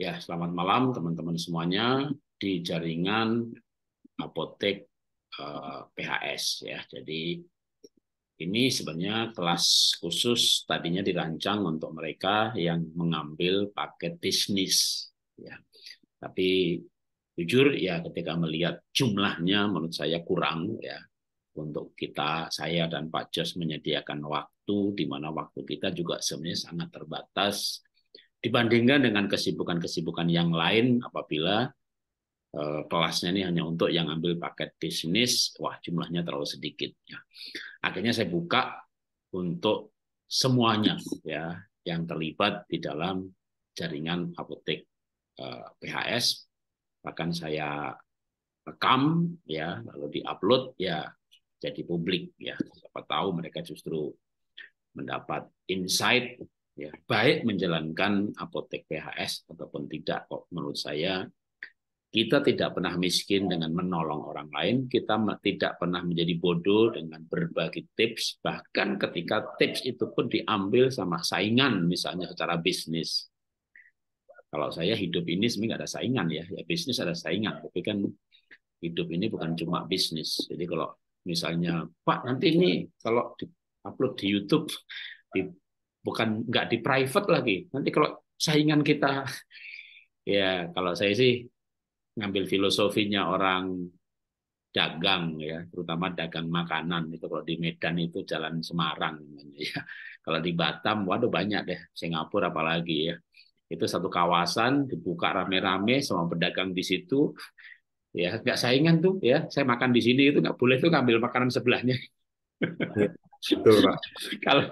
Ya, selamat malam teman-teman semuanya di jaringan apotek eh, PHS ya. Jadi ini sebenarnya kelas khusus tadinya dirancang untuk mereka yang mengambil paket bisnis ya. Tapi jujur ya ketika melihat jumlahnya menurut saya kurang ya untuk kita saya dan Pak Jos menyediakan waktu di mana waktu kita juga sebenarnya sangat terbatas dibandingkan dengan kesibukan-kesibukan yang lain apabila eh, kelasnya ini hanya untuk yang ambil paket bisnis, wah jumlahnya terlalu sedikit. Ya. Akhirnya saya buka untuk semuanya ya yang terlibat di dalam jaringan apotek eh, PHS, bahkan saya rekam ya lalu diupload ya jadi publik ya siapa tahu mereka justru mendapat insight ya baik menjalankan apotek PHS ataupun tidak kok menurut saya kita tidak pernah miskin dengan menolong orang lain, kita tidak pernah menjadi bodoh dengan berbagi tips, bahkan ketika tips itu pun diambil sama saingan, misalnya secara bisnis. Kalau saya hidup ini sebenarnya ada saingan ya, ya bisnis ada saingan, tapi kan hidup ini bukan cuma bisnis. Jadi kalau misalnya Pak nanti ini kalau di upload di YouTube di bukan nggak di private lagi. Nanti kalau saingan kita, ya kalau saya sih ngambil filosofinya orang dagang ya, terutama dagang makanan itu kalau di Medan itu Jalan Semarang ya. Kalau di Batam, waduh banyak deh, Singapura apalagi ya. Itu satu kawasan dibuka rame-rame sama pedagang di situ. Ya, nggak saingan tuh ya. Saya makan di sini itu nggak boleh tuh ngambil makanan sebelahnya. Iya. kalau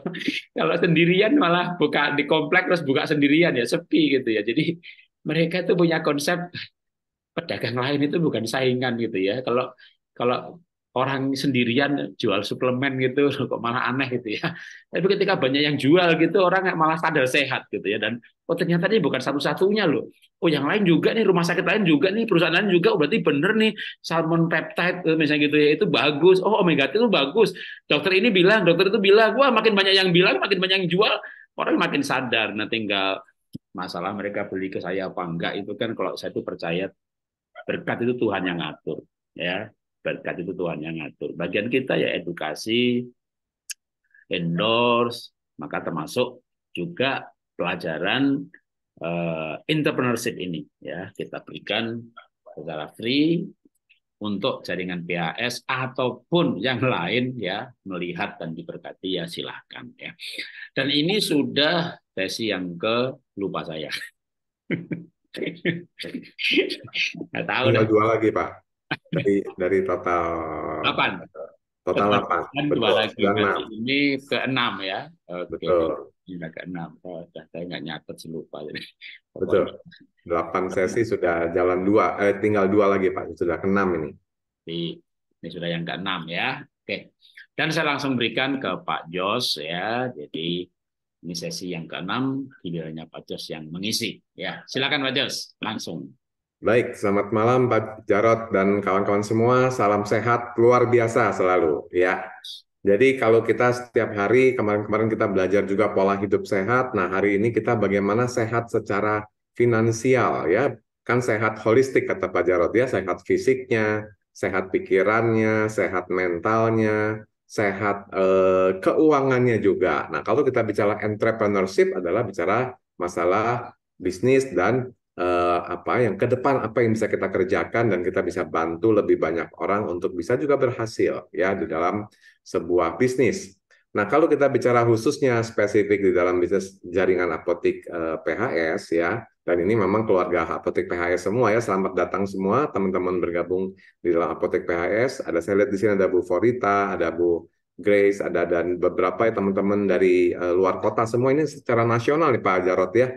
kalau sendirian malah buka di komplek terus buka sendirian ya sepi gitu ya. Jadi mereka itu punya konsep pedagang lain itu bukan saingan gitu ya. Kalau kalau orang sendirian jual suplemen gitu kok malah aneh gitu ya. Tapi ketika banyak yang jual gitu orang malah sadar sehat gitu ya dan oh ternyata ini bukan satu-satunya loh. Oh yang lain juga nih rumah sakit lain juga nih perusahaan lain juga oh, berarti bener nih salmon peptide eh, misalnya gitu ya itu bagus. Oh omega itu bagus. Dokter ini bilang, dokter itu bilang, wah makin banyak yang bilang, makin banyak yang jual, orang makin sadar. Nah tinggal masalah mereka beli ke saya apa enggak itu kan kalau saya itu percaya berkat itu Tuhan yang ngatur ya berkat itu Tuhan yang ngatur. Bagian kita ya edukasi, endorse, maka termasuk juga pelajaran uh, entrepreneurship ini ya kita berikan secara free untuk jaringan PAS ataupun yang lain ya melihat dan diberkati ya silahkan ya dan ini sudah sesi yang ke lupa saya nggak tahu dua lagi pak dari dari total 8 total 8 dua lagi ini keenam ya betul ke keenam oh, saya nggak nyatet sih lupa jadi betul 8 sesi sudah jalan dua eh tinggal dua lagi pak sudah keenam ini ini sudah yang keenam ya oke dan saya langsung berikan ke Pak Jos ya jadi ini sesi yang keenam gilirannya Pak Jos yang mengisi ya silakan Pak Jos langsung Baik, selamat malam Pak Jarot dan kawan-kawan semua. Salam sehat luar biasa selalu ya. Jadi kalau kita setiap hari kemarin-kemarin kita belajar juga pola hidup sehat. Nah, hari ini kita bagaimana sehat secara finansial ya. Kan sehat holistik kata Pak Jarot ya, sehat fisiknya, sehat pikirannya, sehat mentalnya, sehat eh, keuangannya juga. Nah, kalau kita bicara entrepreneurship adalah bicara masalah bisnis dan uh, apa yang ke depan apa yang bisa kita kerjakan dan kita bisa bantu lebih banyak orang untuk bisa juga berhasil ya di dalam sebuah bisnis. Nah, kalau kita bicara khususnya spesifik di dalam bisnis jaringan apotek eh, PHS ya, dan ini memang keluarga apotek PHS semua ya. Selamat datang semua teman-teman bergabung di dalam apotek PHS. Ada saya lihat di sini ada Bu Forita, ada Bu Grace, ada dan beberapa ya teman-teman dari uh, luar kota semua ini secara nasional nih Pak Jarot ya.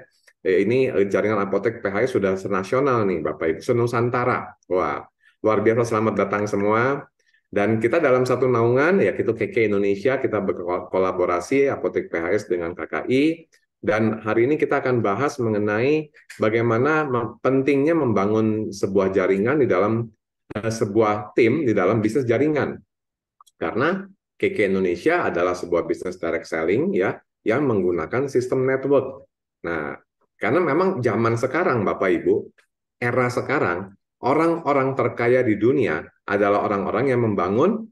Eh, ini eh, jaringan apotek PHI sudah senasional nih Bapak Ibu, Santara. Wah, luar biasa selamat datang semua. Dan kita dalam satu naungan, ya kita KK Indonesia, kita berkolaborasi Apotek PHS dengan KKI. Dan hari ini kita akan bahas mengenai bagaimana pentingnya membangun sebuah jaringan di dalam eh, sebuah tim di dalam bisnis jaringan. Karena KK Indonesia adalah sebuah bisnis direct selling ya yang menggunakan sistem network. Nah, karena memang zaman sekarang Bapak Ibu, era sekarang, orang-orang terkaya di dunia adalah orang-orang yang membangun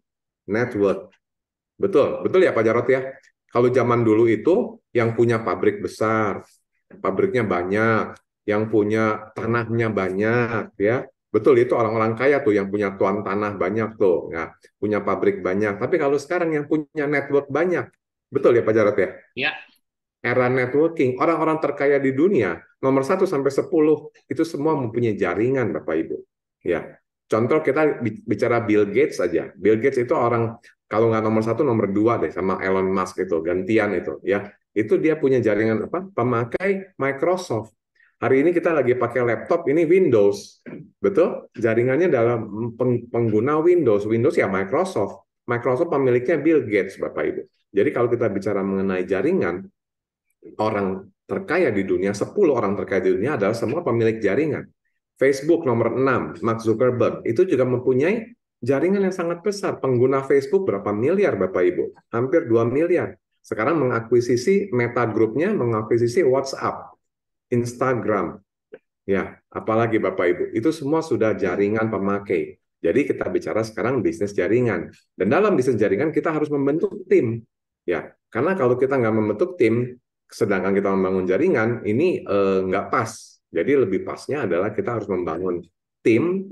network. Betul, betul ya Pak Jarot ya? Kalau zaman dulu itu yang punya pabrik besar, pabriknya banyak, yang punya tanahnya banyak ya. Betul itu orang-orang kaya tuh yang punya tuan tanah banyak tuh, ya. punya pabrik banyak. Tapi kalau sekarang yang punya network banyak, betul ya Pak Jarot ya? Iya, era networking, orang-orang terkaya di dunia, nomor 1 sampai 10 itu semua mempunyai jaringan Bapak Ibu. Ya. Contoh kita bicara Bill Gates saja. Bill Gates itu orang kalau nggak nomor satu nomor dua deh sama Elon Musk itu gantian itu ya itu dia punya jaringan apa pemakai Microsoft hari ini kita lagi pakai laptop ini Windows betul jaringannya dalam pengguna Windows Windows ya Microsoft Microsoft pemiliknya Bill Gates Bapak Ibu jadi kalau kita bicara mengenai jaringan orang terkaya di dunia, 10 orang terkaya di dunia adalah semua pemilik jaringan. Facebook nomor 6, Mark Zuckerberg, itu juga mempunyai jaringan yang sangat besar. Pengguna Facebook berapa miliar, Bapak Ibu? Hampir 2 miliar. Sekarang mengakuisisi Meta group mengakuisisi WhatsApp, Instagram. Ya, apalagi Bapak Ibu, itu semua sudah jaringan pemakai. Jadi kita bicara sekarang bisnis jaringan. Dan dalam bisnis jaringan kita harus membentuk tim. Ya, karena kalau kita nggak membentuk tim, sedangkan kita membangun jaringan ini eh, nggak pas. Jadi lebih pasnya adalah kita harus membangun tim,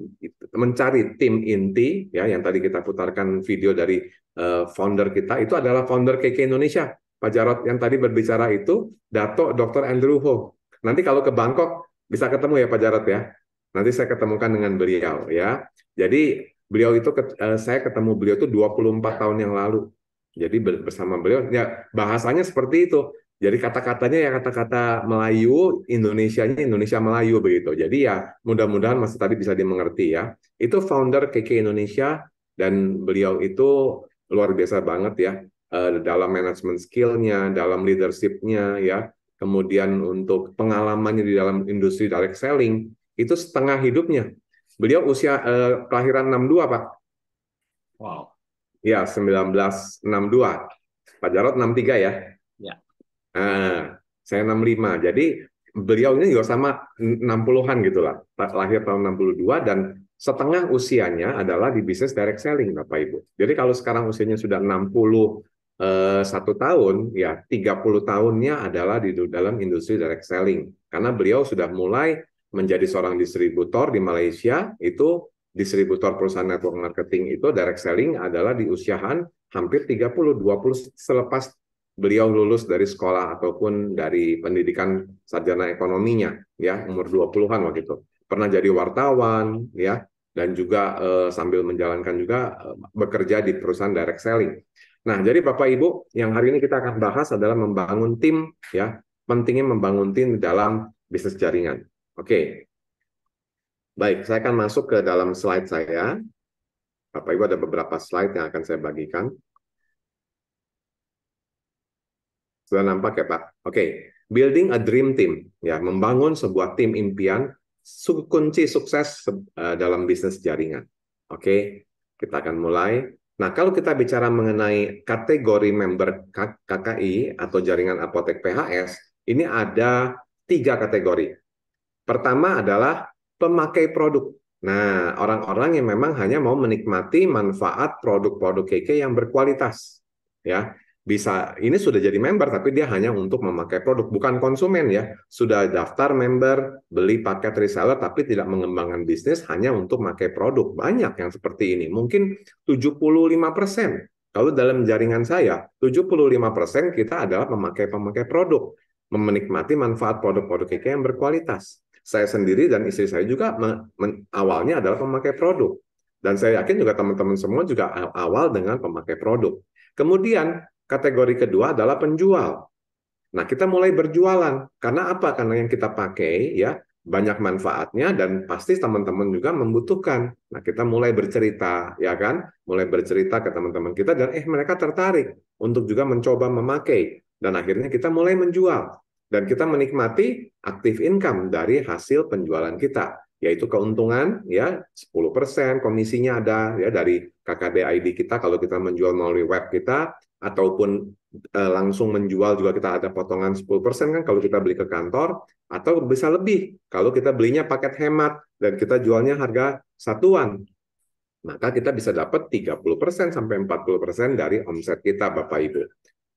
mencari tim inti ya yang tadi kita putarkan video dari eh, founder kita itu adalah founder KK Indonesia Pak Jarot yang tadi berbicara itu Dato Dr. Andrew Ho. Nanti kalau ke Bangkok bisa ketemu ya Pak Jarot ya. Nanti saya ketemukan dengan beliau ya. Jadi beliau itu eh, saya ketemu beliau itu 24 tahun yang lalu. Jadi bersama beliau ya bahasanya seperti itu. Jadi kata-katanya ya kata-kata Melayu, Indonesianya Indonesia Melayu begitu. Jadi ya mudah-mudahan masih tadi bisa dimengerti ya. Itu founder KK Indonesia dan beliau itu luar biasa banget ya eh, dalam manajemen skillnya, dalam leadershipnya ya. Kemudian untuk pengalamannya di dalam industri direct selling itu setengah hidupnya. Beliau usia eh, kelahiran 62 pak. Wow. Ya 1962. Pak Jarot 63 ya. Ya. Nah, saya 65. Jadi beliau ini juga sama 60-an gitu lah. Lahir tahun 62 dan setengah usianya adalah di bisnis direct selling Bapak Ibu. Jadi kalau sekarang usianya sudah 60 eh, satu tahun ya 30 tahunnya adalah di dalam industri direct selling karena beliau sudah mulai menjadi seorang distributor di Malaysia itu distributor perusahaan network marketing itu direct selling adalah di usiaan hampir 30 20 selepas beliau lulus dari sekolah ataupun dari pendidikan sarjana ekonominya ya umur 20-an waktu itu. Pernah jadi wartawan ya dan juga eh, sambil menjalankan juga eh, bekerja di perusahaan direct selling. Nah, jadi Bapak Ibu, yang hari ini kita akan bahas adalah membangun tim ya. Pentingnya membangun tim dalam bisnis jaringan. Oke. Baik, saya akan masuk ke dalam slide saya. Bapak Ibu ada beberapa slide yang akan saya bagikan. Sudah nampak ya Pak? Oke, okay. building a dream team, ya membangun sebuah tim impian, kunci sukses eh, dalam bisnis jaringan. Oke, okay. kita akan mulai. Nah, kalau kita bicara mengenai kategori member KKI atau jaringan apotek PHS, ini ada tiga kategori. Pertama adalah pemakai produk. Nah, orang-orang yang memang hanya mau menikmati manfaat produk-produk KK yang berkualitas, ya bisa ini sudah jadi member tapi dia hanya untuk memakai produk bukan konsumen ya sudah daftar member beli paket reseller tapi tidak mengembangkan bisnis hanya untuk memakai produk banyak yang seperti ini mungkin 75% kalau dalam jaringan saya 75% kita adalah memakai pemakai produk menikmati manfaat produk-produk IKEA yang berkualitas saya sendiri dan istri saya juga awalnya adalah pemakai produk dan saya yakin juga teman-teman semua juga awal dengan pemakai produk Kemudian Kategori kedua adalah penjual. Nah, kita mulai berjualan. Karena apa? Karena yang kita pakai ya banyak manfaatnya dan pasti teman-teman juga membutuhkan. Nah, kita mulai bercerita, ya kan? Mulai bercerita ke teman-teman kita dan eh mereka tertarik untuk juga mencoba memakai dan akhirnya kita mulai menjual dan kita menikmati aktif income dari hasil penjualan kita yaitu keuntungan ya 10% komisinya ada ya dari KKD ID kita kalau kita menjual melalui web kita ataupun eh, langsung menjual juga kita ada potongan 10% kan kalau kita beli ke kantor atau bisa lebih kalau kita belinya paket hemat dan kita jualnya harga satuan maka kita bisa dapat 30% sampai 40% dari omset kita Bapak Ibu.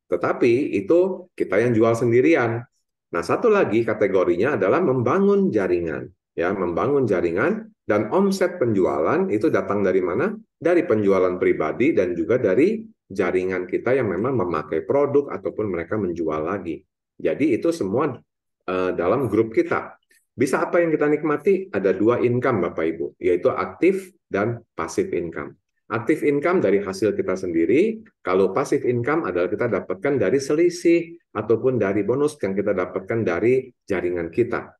Tetapi itu kita yang jual sendirian. Nah, satu lagi kategorinya adalah membangun jaringan, ya, membangun jaringan dan omset penjualan itu datang dari mana? Dari penjualan pribadi dan juga dari jaringan kita yang memang memakai produk ataupun mereka menjual lagi. Jadi itu semua eh, dalam grup kita. Bisa apa yang kita nikmati? Ada dua income Bapak Ibu, yaitu aktif dan pasif income. Aktif income dari hasil kita sendiri, kalau pasif income adalah kita dapatkan dari selisih ataupun dari bonus yang kita dapatkan dari jaringan kita.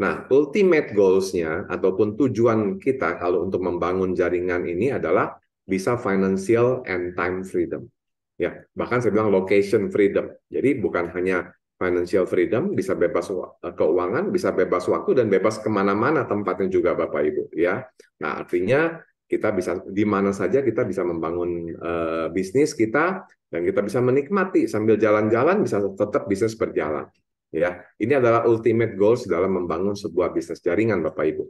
Nah, ultimate goals-nya ataupun tujuan kita kalau untuk membangun jaringan ini adalah bisa financial and time freedom. Ya, bahkan saya bilang location freedom. Jadi bukan hanya financial freedom, bisa bebas eh, keuangan, bisa bebas waktu, dan bebas kemana-mana tempatnya juga Bapak Ibu. Ya, nah artinya kita bisa di mana saja kita bisa membangun uh, bisnis kita dan kita bisa menikmati sambil jalan-jalan bisa tetap bisnis berjalan ya ini adalah ultimate goals dalam membangun sebuah bisnis jaringan Bapak Ibu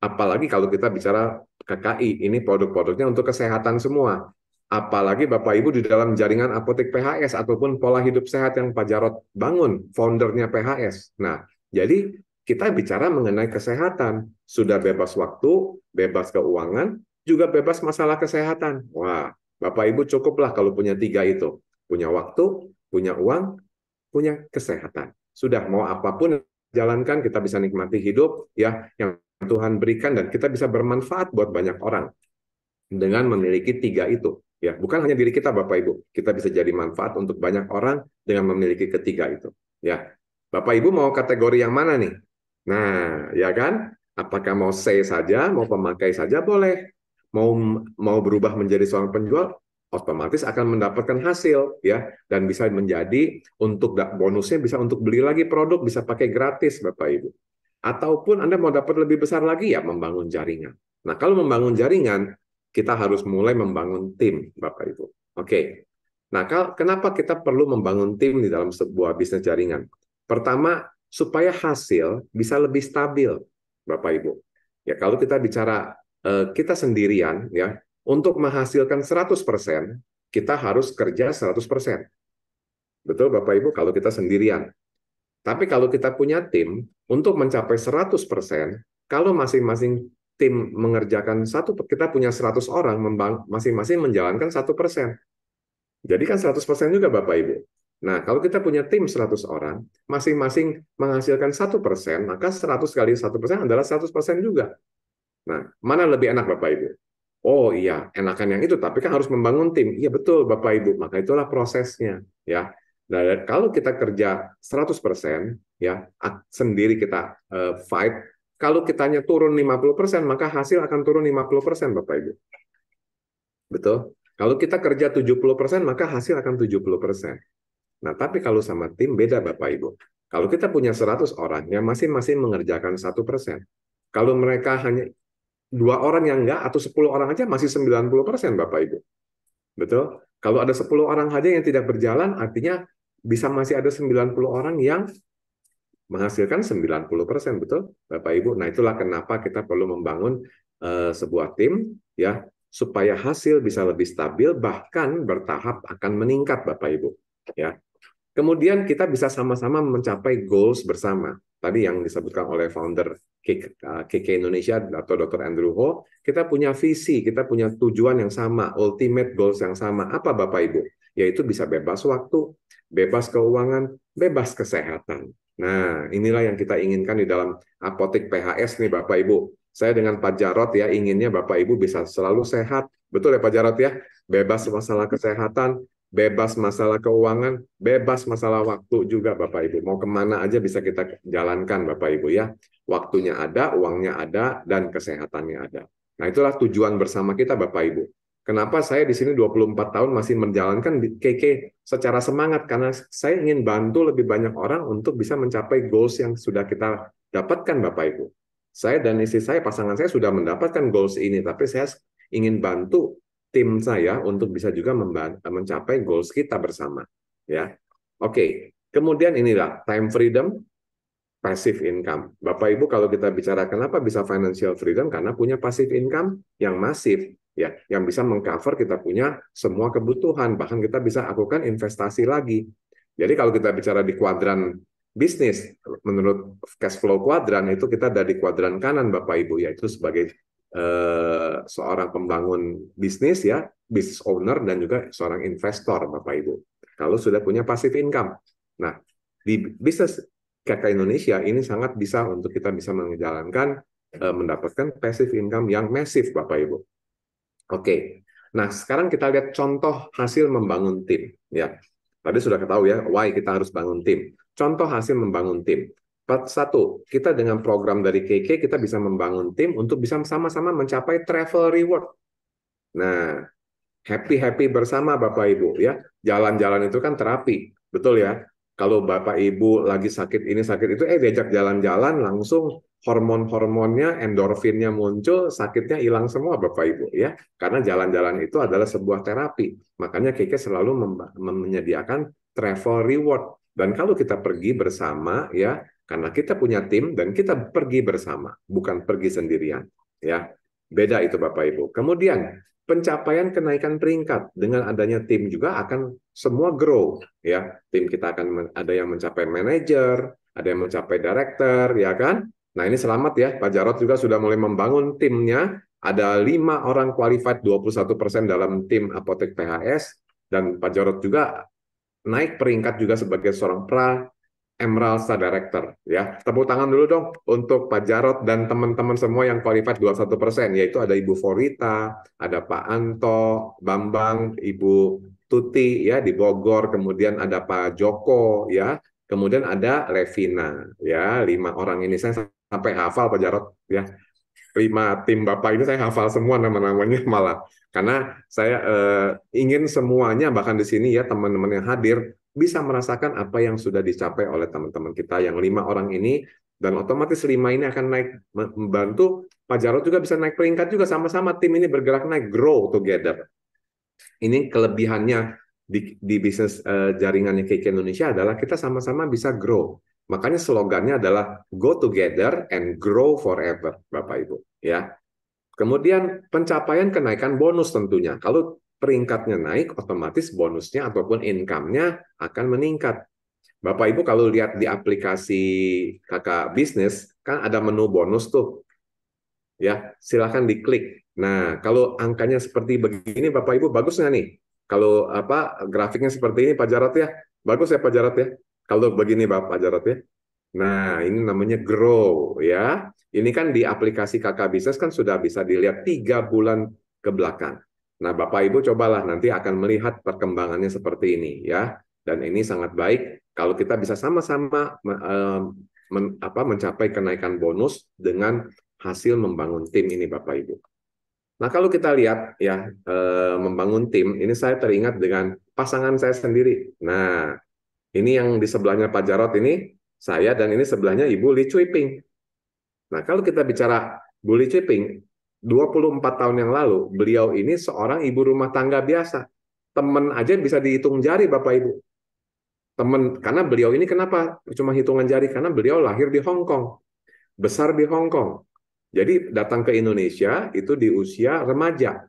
apalagi kalau kita bicara KKI ini produk-produknya untuk kesehatan semua. Apalagi Bapak Ibu di dalam jaringan apotek PHS ataupun pola hidup sehat yang Pak Jarot bangun, foundernya PHS. Nah, jadi kita bicara mengenai kesehatan, sudah bebas waktu, bebas keuangan, juga bebas masalah kesehatan. Wah, Bapak Ibu cukuplah kalau punya tiga itu. Punya waktu, punya uang, punya kesehatan. Sudah mau apapun jalankan kita bisa nikmati hidup ya yang Tuhan berikan dan kita bisa bermanfaat buat banyak orang dengan memiliki tiga itu. Ya, bukan hanya diri kita Bapak Ibu, kita bisa jadi manfaat untuk banyak orang dengan memiliki ketiga itu. Ya. Bapak Ibu mau kategori yang mana nih? Nah, ya kan? Apakah mau say saja, mau pemakai saja boleh. Mau mau berubah menjadi seorang penjual otomatis akan mendapatkan hasil ya dan bisa menjadi untuk bonusnya bisa untuk beli lagi produk bisa pakai gratis Bapak Ibu ataupun Anda mau dapat lebih besar lagi ya membangun jaringan. Nah, kalau membangun jaringan, kita harus mulai membangun tim, Bapak Ibu. Oke. Nah, kenapa kita perlu membangun tim di dalam sebuah bisnis jaringan? Pertama, supaya hasil bisa lebih stabil, Bapak Ibu. Ya, kalau kita bicara uh, kita sendirian ya, untuk menghasilkan 100%, kita harus kerja 100%. Betul Bapak Ibu kalau kita sendirian. Tapi kalau kita punya tim, untuk mencapai 100%, kalau masing-masing tim mengerjakan satu, kita punya 100 orang, masing-masing menjalankan satu persen. Jadi kan 100% juga Bapak Ibu. Nah, kalau kita punya tim 100 orang, masing-masing menghasilkan satu persen, maka 100 kali satu persen adalah 100% juga. Nah, mana lebih enak Bapak Ibu? Oh iya, enakan yang itu, tapi kan harus membangun tim. Iya betul Bapak Ibu, maka itulah prosesnya. ya. Nah, kalau kita kerja 100% ya sendiri kita uh, fight, kalau kitanya turun 50%, maka hasil akan turun 50%, Bapak Ibu. Betul? Kalau kita kerja 70%, maka hasil akan 70%. Nah, tapi kalau sama tim beda Bapak Ibu. Kalau kita punya 100 orang yang masing-masing mengerjakan 1%. Kalau mereka hanya dua orang yang enggak atau 10 orang aja masih 90% Bapak Ibu. Betul? Kalau ada 10 orang saja yang tidak berjalan, artinya bisa masih ada 90 orang yang menghasilkan 90%, betul Bapak Ibu. Nah, itulah kenapa kita perlu membangun uh, sebuah tim ya supaya hasil bisa lebih stabil bahkan bertahap akan meningkat Bapak Ibu ya. Kemudian kita bisa sama-sama mencapai goals bersama. Tadi yang disebutkan oleh founder KK eh, Indonesia atau Dr. Andrew Ho, kita punya visi, kita punya tujuan yang sama, ultimate goals yang sama. Apa Bapak Ibu? yaitu bisa bebas waktu, bebas keuangan, bebas kesehatan. Nah, inilah yang kita inginkan di dalam apotek PHS nih Bapak Ibu. Saya dengan Pak Jarot ya inginnya Bapak Ibu bisa selalu sehat. Betul ya Pak Jarot ya? Bebas masalah kesehatan, bebas masalah keuangan, bebas masalah waktu juga Bapak Ibu. Mau kemana aja bisa kita jalankan Bapak Ibu ya. Waktunya ada, uangnya ada, dan kesehatannya ada. Nah itulah tujuan bersama kita Bapak Ibu. Kenapa saya di sini 24 tahun masih menjalankan KK secara semangat karena saya ingin bantu lebih banyak orang untuk bisa mencapai goals yang sudah kita dapatkan Bapak Ibu. Saya dan istri saya, pasangan saya sudah mendapatkan goals ini, tapi saya ingin bantu tim saya untuk bisa juga mencapai goals kita bersama. Ya, oke. Kemudian inilah time freedom, passive income. Bapak Ibu kalau kita bicara kenapa bisa financial freedom karena punya passive income yang masif ya yang bisa mengcover kita punya semua kebutuhan bahkan kita bisa lakukan investasi lagi jadi kalau kita bicara di kuadran bisnis menurut cash flow kuadran itu kita dari kuadran kanan Bapak Ibu yaitu sebagai eh, seorang pembangun bisnis ya business owner dan juga seorang investor Bapak Ibu kalau sudah punya passive income nah di bisnis KK Indonesia ini sangat bisa untuk kita bisa menjalankan eh, mendapatkan passive income yang masif Bapak Ibu Oke. Nah, sekarang kita lihat contoh hasil membangun tim, ya. Tadi sudah ketahui ya, why kita harus bangun tim. Contoh hasil membangun tim. Part satu, kita dengan program dari KK kita bisa membangun tim untuk bisa sama-sama mencapai travel reward. Nah, happy-happy bersama Bapak Ibu ya. Jalan-jalan itu kan terapi, betul ya? Kalau Bapak Ibu lagi sakit ini sakit itu eh diajak jalan-jalan langsung hormon-hormonnya, endorfinnya muncul, sakitnya hilang semua Bapak Ibu ya. Karena jalan-jalan itu adalah sebuah terapi. Makanya Kiki selalu menyediakan travel reward. Dan kalau kita pergi bersama ya, karena kita punya tim dan kita pergi bersama, bukan pergi sendirian ya. Beda itu Bapak Ibu. Kemudian pencapaian kenaikan peringkat dengan adanya tim juga akan semua grow ya. Tim kita akan ada yang mencapai manager, ada yang mencapai director ya kan? Nah ini selamat ya, Pak Jarot juga sudah mulai membangun timnya. Ada lima orang qualified 21% dalam tim apotek PHS. Dan Pak Jarot juga naik peringkat juga sebagai seorang pra Emerald Star Director. ya Tepuk tangan dulu dong untuk Pak Jarot dan teman-teman semua yang qualified 21%, yaitu ada Ibu Forita, ada Pak Anto, Bambang, Ibu Tuti ya di Bogor, kemudian ada Pak Joko ya, Kemudian ada Revina, ya lima orang ini saya sampai hafal Pak Jarot, ya lima tim bapak ini saya hafal semua nama-namanya malah karena saya eh, ingin semuanya bahkan di sini ya teman-teman yang hadir bisa merasakan apa yang sudah dicapai oleh teman-teman kita yang lima orang ini dan otomatis lima ini akan naik membantu Pak Jarot juga bisa naik peringkat juga sama-sama tim ini bergerak naik grow together. Ini kelebihannya di, di bisnis uh, jaringannya KK Indonesia adalah kita sama-sama bisa grow. Makanya slogannya adalah go together and grow forever, Bapak Ibu, ya. Kemudian pencapaian kenaikan bonus tentunya. Kalau peringkatnya naik, otomatis bonusnya ataupun income-nya akan meningkat. Bapak Ibu kalau lihat di aplikasi Kakak Bisnis kan ada menu bonus tuh. Ya, silahkan diklik. Nah, kalau angkanya seperti begini Bapak Ibu bagus nggak nih? Kalau apa grafiknya seperti ini Pak Jarot ya. Bagus ya Pak Jarot ya. Kalau begini Pak Jarot ya. Nah, ini namanya grow ya. Ini kan di aplikasi Kakak Bisnis kan sudah bisa dilihat tiga bulan ke belakang. Nah, Bapak Ibu cobalah nanti akan melihat perkembangannya seperti ini ya. Dan ini sangat baik kalau kita bisa sama-sama men, apa, mencapai kenaikan bonus dengan hasil membangun tim ini Bapak Ibu. Nah, kalau kita lihat ya e, membangun tim, ini saya teringat dengan pasangan saya sendiri. Nah, ini yang di sebelahnya Pak Jarot ini saya dan ini sebelahnya Ibu Li Cui Ping. Nah, kalau kita bicara Bu Li Cui Ping, 24 tahun yang lalu beliau ini seorang ibu rumah tangga biasa. Teman aja bisa dihitung jari Bapak Ibu. Teman karena beliau ini kenapa cuma hitungan jari karena beliau lahir di Hong Kong. Besar di Hong Kong. Jadi datang ke Indonesia itu di usia remaja.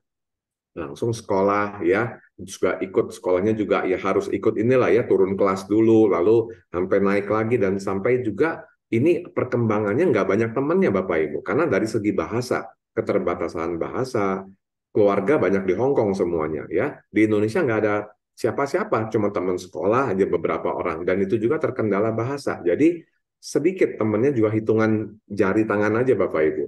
Langsung sekolah ya, juga ikut sekolahnya juga ya harus ikut inilah ya turun kelas dulu lalu sampai naik lagi dan sampai juga ini perkembangannya nggak banyak temannya Bapak Ibu karena dari segi bahasa keterbatasan bahasa keluarga banyak di Hong Kong semuanya ya di Indonesia nggak ada siapa-siapa cuma teman sekolah aja beberapa orang dan itu juga terkendala bahasa jadi sedikit temennya juga hitungan jari tangan aja Bapak Ibu.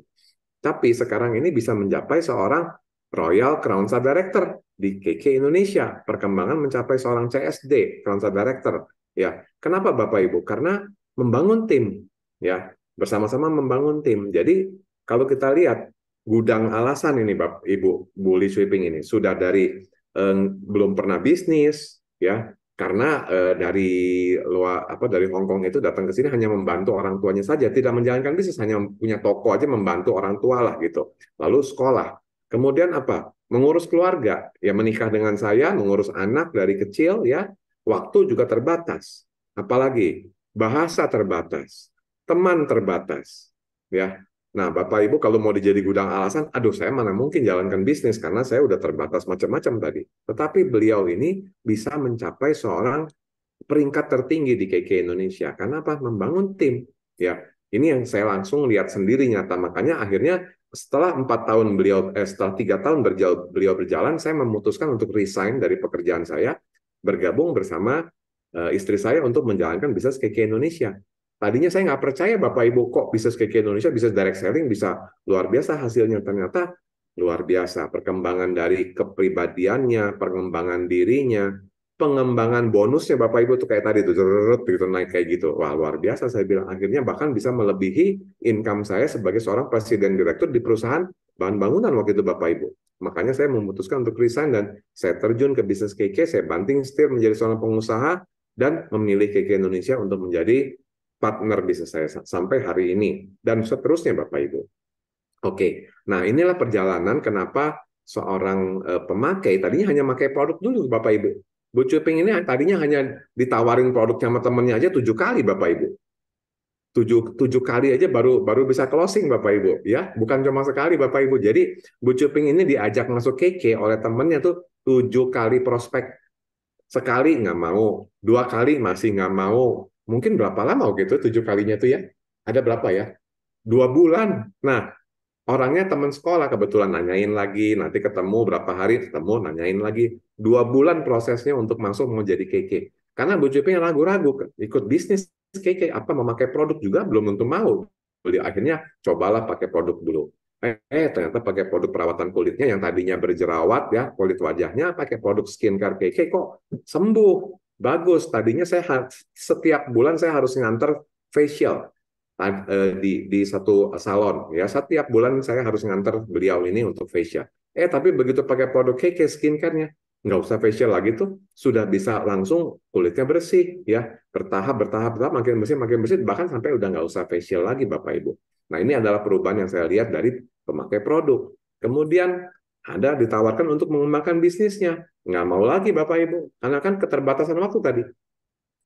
Tapi sekarang ini bisa mencapai seorang Royal Crown Sub Director di KK Indonesia. Perkembangan mencapai seorang CSD Crown Sub Director. Ya, kenapa Bapak Ibu? Karena membangun tim, ya bersama-sama membangun tim. Jadi kalau kita lihat gudang alasan ini Bapak Ibu bully sweeping ini sudah dari eh, belum pernah bisnis, ya karena eh, dari luar apa dari Hong Kong itu datang ke sini hanya membantu orang tuanya saja, tidak menjalankan bisnis, hanya punya toko aja membantu orang tua lah gitu. Lalu sekolah, kemudian apa? Mengurus keluarga, ya menikah dengan saya, mengurus anak dari kecil ya, waktu juga terbatas, apalagi bahasa terbatas, teman terbatas, ya Nah, Bapak Ibu kalau mau dijadi gudang alasan, aduh saya mana mungkin jalankan bisnis karena saya udah terbatas macam-macam tadi. Tetapi beliau ini bisa mencapai seorang peringkat tertinggi di KK Indonesia. Karena apa? Membangun tim. Ya, ini yang saya langsung lihat sendiri nyata. Makanya akhirnya setelah empat tahun beliau, eh, setelah tiga tahun berjalan, beliau berjalan, saya memutuskan untuk resign dari pekerjaan saya, bergabung bersama uh, istri saya untuk menjalankan bisnis KK Indonesia. Tadinya saya nggak percaya Bapak Ibu kok bisnis keke Indonesia, bisnis direct selling bisa luar biasa hasilnya. Ternyata luar biasa. Perkembangan dari kepribadiannya, perkembangan dirinya, pengembangan bonusnya Bapak Ibu tuh kayak tadi tuh, cerut, gitu, naik kayak gitu. Wah luar biasa saya bilang. Akhirnya bahkan bisa melebihi income saya sebagai seorang presiden direktur di perusahaan bahan bangunan waktu itu Bapak Ibu. Makanya saya memutuskan untuk resign dan saya terjun ke bisnis keke, saya banting setir menjadi seorang pengusaha dan memilih keke Indonesia untuk menjadi partner bisnis saya sampai hari ini dan seterusnya Bapak Ibu. Oke, nah inilah perjalanan kenapa seorang eh, pemakai tadinya hanya pakai produk dulu Bapak Ibu. Bu Cuping ini tadinya hanya ditawarin produk sama temennya aja tujuh kali Bapak Ibu. Tujuh, tujuh kali aja baru baru bisa closing Bapak Ibu ya bukan cuma sekali Bapak Ibu jadi Bu Cuping ini diajak masuk KK oleh temennya tuh tujuh kali prospek sekali nggak mau dua kali masih nggak mau mungkin berapa lama gitu tujuh kalinya tuh ya ada berapa ya dua bulan nah orangnya teman sekolah kebetulan nanyain lagi nanti ketemu berapa hari ketemu nanyain lagi dua bulan prosesnya untuk masuk mau jadi keke karena Bu yang ragu-ragu ikut bisnis keke apa memakai produk juga belum tentu mau beli akhirnya cobalah pakai produk dulu eh, ternyata pakai produk perawatan kulitnya yang tadinya berjerawat ya kulit wajahnya pakai produk skincare keke kok sembuh Bagus, tadinya saya setiap bulan saya harus ngantar facial eh, di di satu salon ya. Setiap bulan saya harus ngantar beliau ini untuk facial. Eh tapi begitu pakai produk KK skincare-nya, nggak usah facial lagi tuh sudah bisa langsung kulitnya bersih ya bertahap bertahap bertahap makin bersih makin bersih bahkan sampai udah nggak usah facial lagi bapak ibu nah ini adalah perubahan yang saya lihat dari pemakai produk kemudian ada ditawarkan untuk mengembangkan bisnisnya Nggak mau lagi Bapak Ibu, karena kan keterbatasan waktu tadi.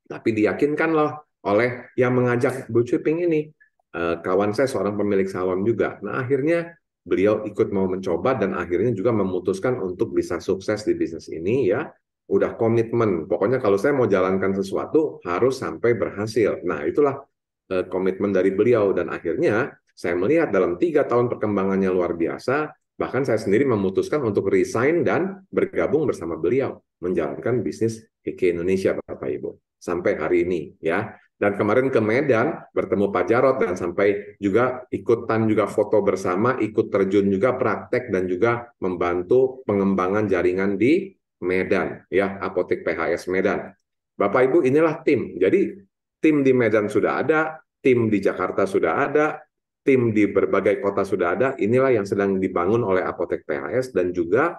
Tapi diyakinkanlah oleh yang mengajak Cuping ini. Eh, kawan saya seorang pemilik sawam juga. Nah akhirnya beliau ikut mau mencoba dan akhirnya juga memutuskan untuk bisa sukses di bisnis ini ya. Udah komitmen, pokoknya kalau saya mau jalankan sesuatu harus sampai berhasil. Nah itulah eh, komitmen dari beliau dan akhirnya saya melihat dalam tiga tahun perkembangannya luar biasa, Bahkan saya sendiri memutuskan untuk resign dan bergabung bersama beliau menjalankan bisnis HK Indonesia Bapak Ibu sampai hari ini ya. Dan kemarin ke Medan bertemu Pak Jarot dan sampai juga ikutan juga foto bersama, ikut terjun juga praktek dan juga membantu pengembangan jaringan di Medan ya, Apotek PHS Medan. Bapak Ibu inilah tim. Jadi tim di Medan sudah ada, tim di Jakarta sudah ada, tim di berbagai kota sudah ada, inilah yang sedang dibangun oleh Apotek PHS dan juga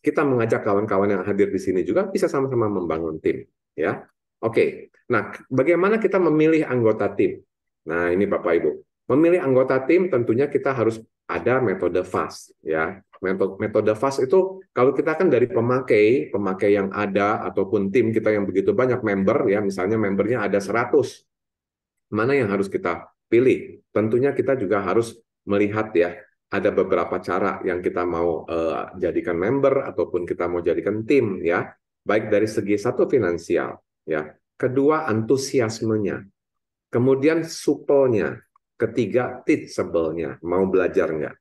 kita mengajak kawan-kawan yang hadir di sini juga bisa sama-sama membangun tim, ya. Oke. Nah, bagaimana kita memilih anggota tim? Nah, ini Bapak Ibu. Memilih anggota tim tentunya kita harus ada metode fast, ya. Metode metode fast itu kalau kita kan dari pemakai, pemakai yang ada ataupun tim kita yang begitu banyak member ya, misalnya membernya ada 100. Mana yang harus kita pilih. Tentunya kita juga harus melihat ya ada beberapa cara yang kita mau uh, jadikan member ataupun kita mau jadikan tim ya baik dari segi satu finansial ya kedua antusiasmenya kemudian supelnya ketiga teachable-nya mau belajar nggak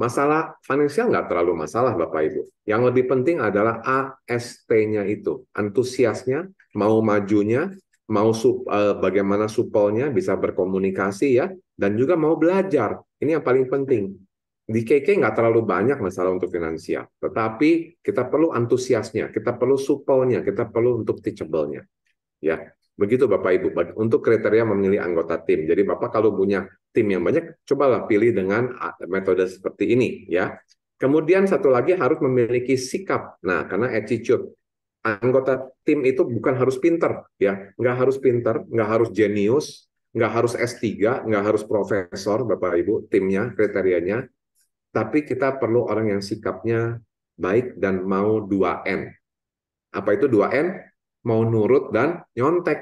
masalah finansial nggak terlalu masalah bapak ibu yang lebih penting adalah AST-nya itu antusiasnya mau majunya mau sup, uh, bagaimana supelnya bisa berkomunikasi ya dan juga mau belajar. Ini yang paling penting. Di KK nggak terlalu banyak masalah untuk finansial, tetapi kita perlu antusiasnya, kita perlu supelnya, kita perlu untuk teachable-nya. Ya, begitu Bapak Ibu. Untuk kriteria memilih anggota tim. Jadi Bapak kalau punya tim yang banyak, cobalah pilih dengan metode seperti ini ya. Kemudian satu lagi harus memiliki sikap. Nah, karena attitude anggota tim itu bukan harus pinter ya nggak harus pinter nggak harus jenius nggak harus S3 nggak harus profesor bapak ibu timnya kriterianya tapi kita perlu orang yang sikapnya baik dan mau 2N apa itu 2N mau nurut dan nyontek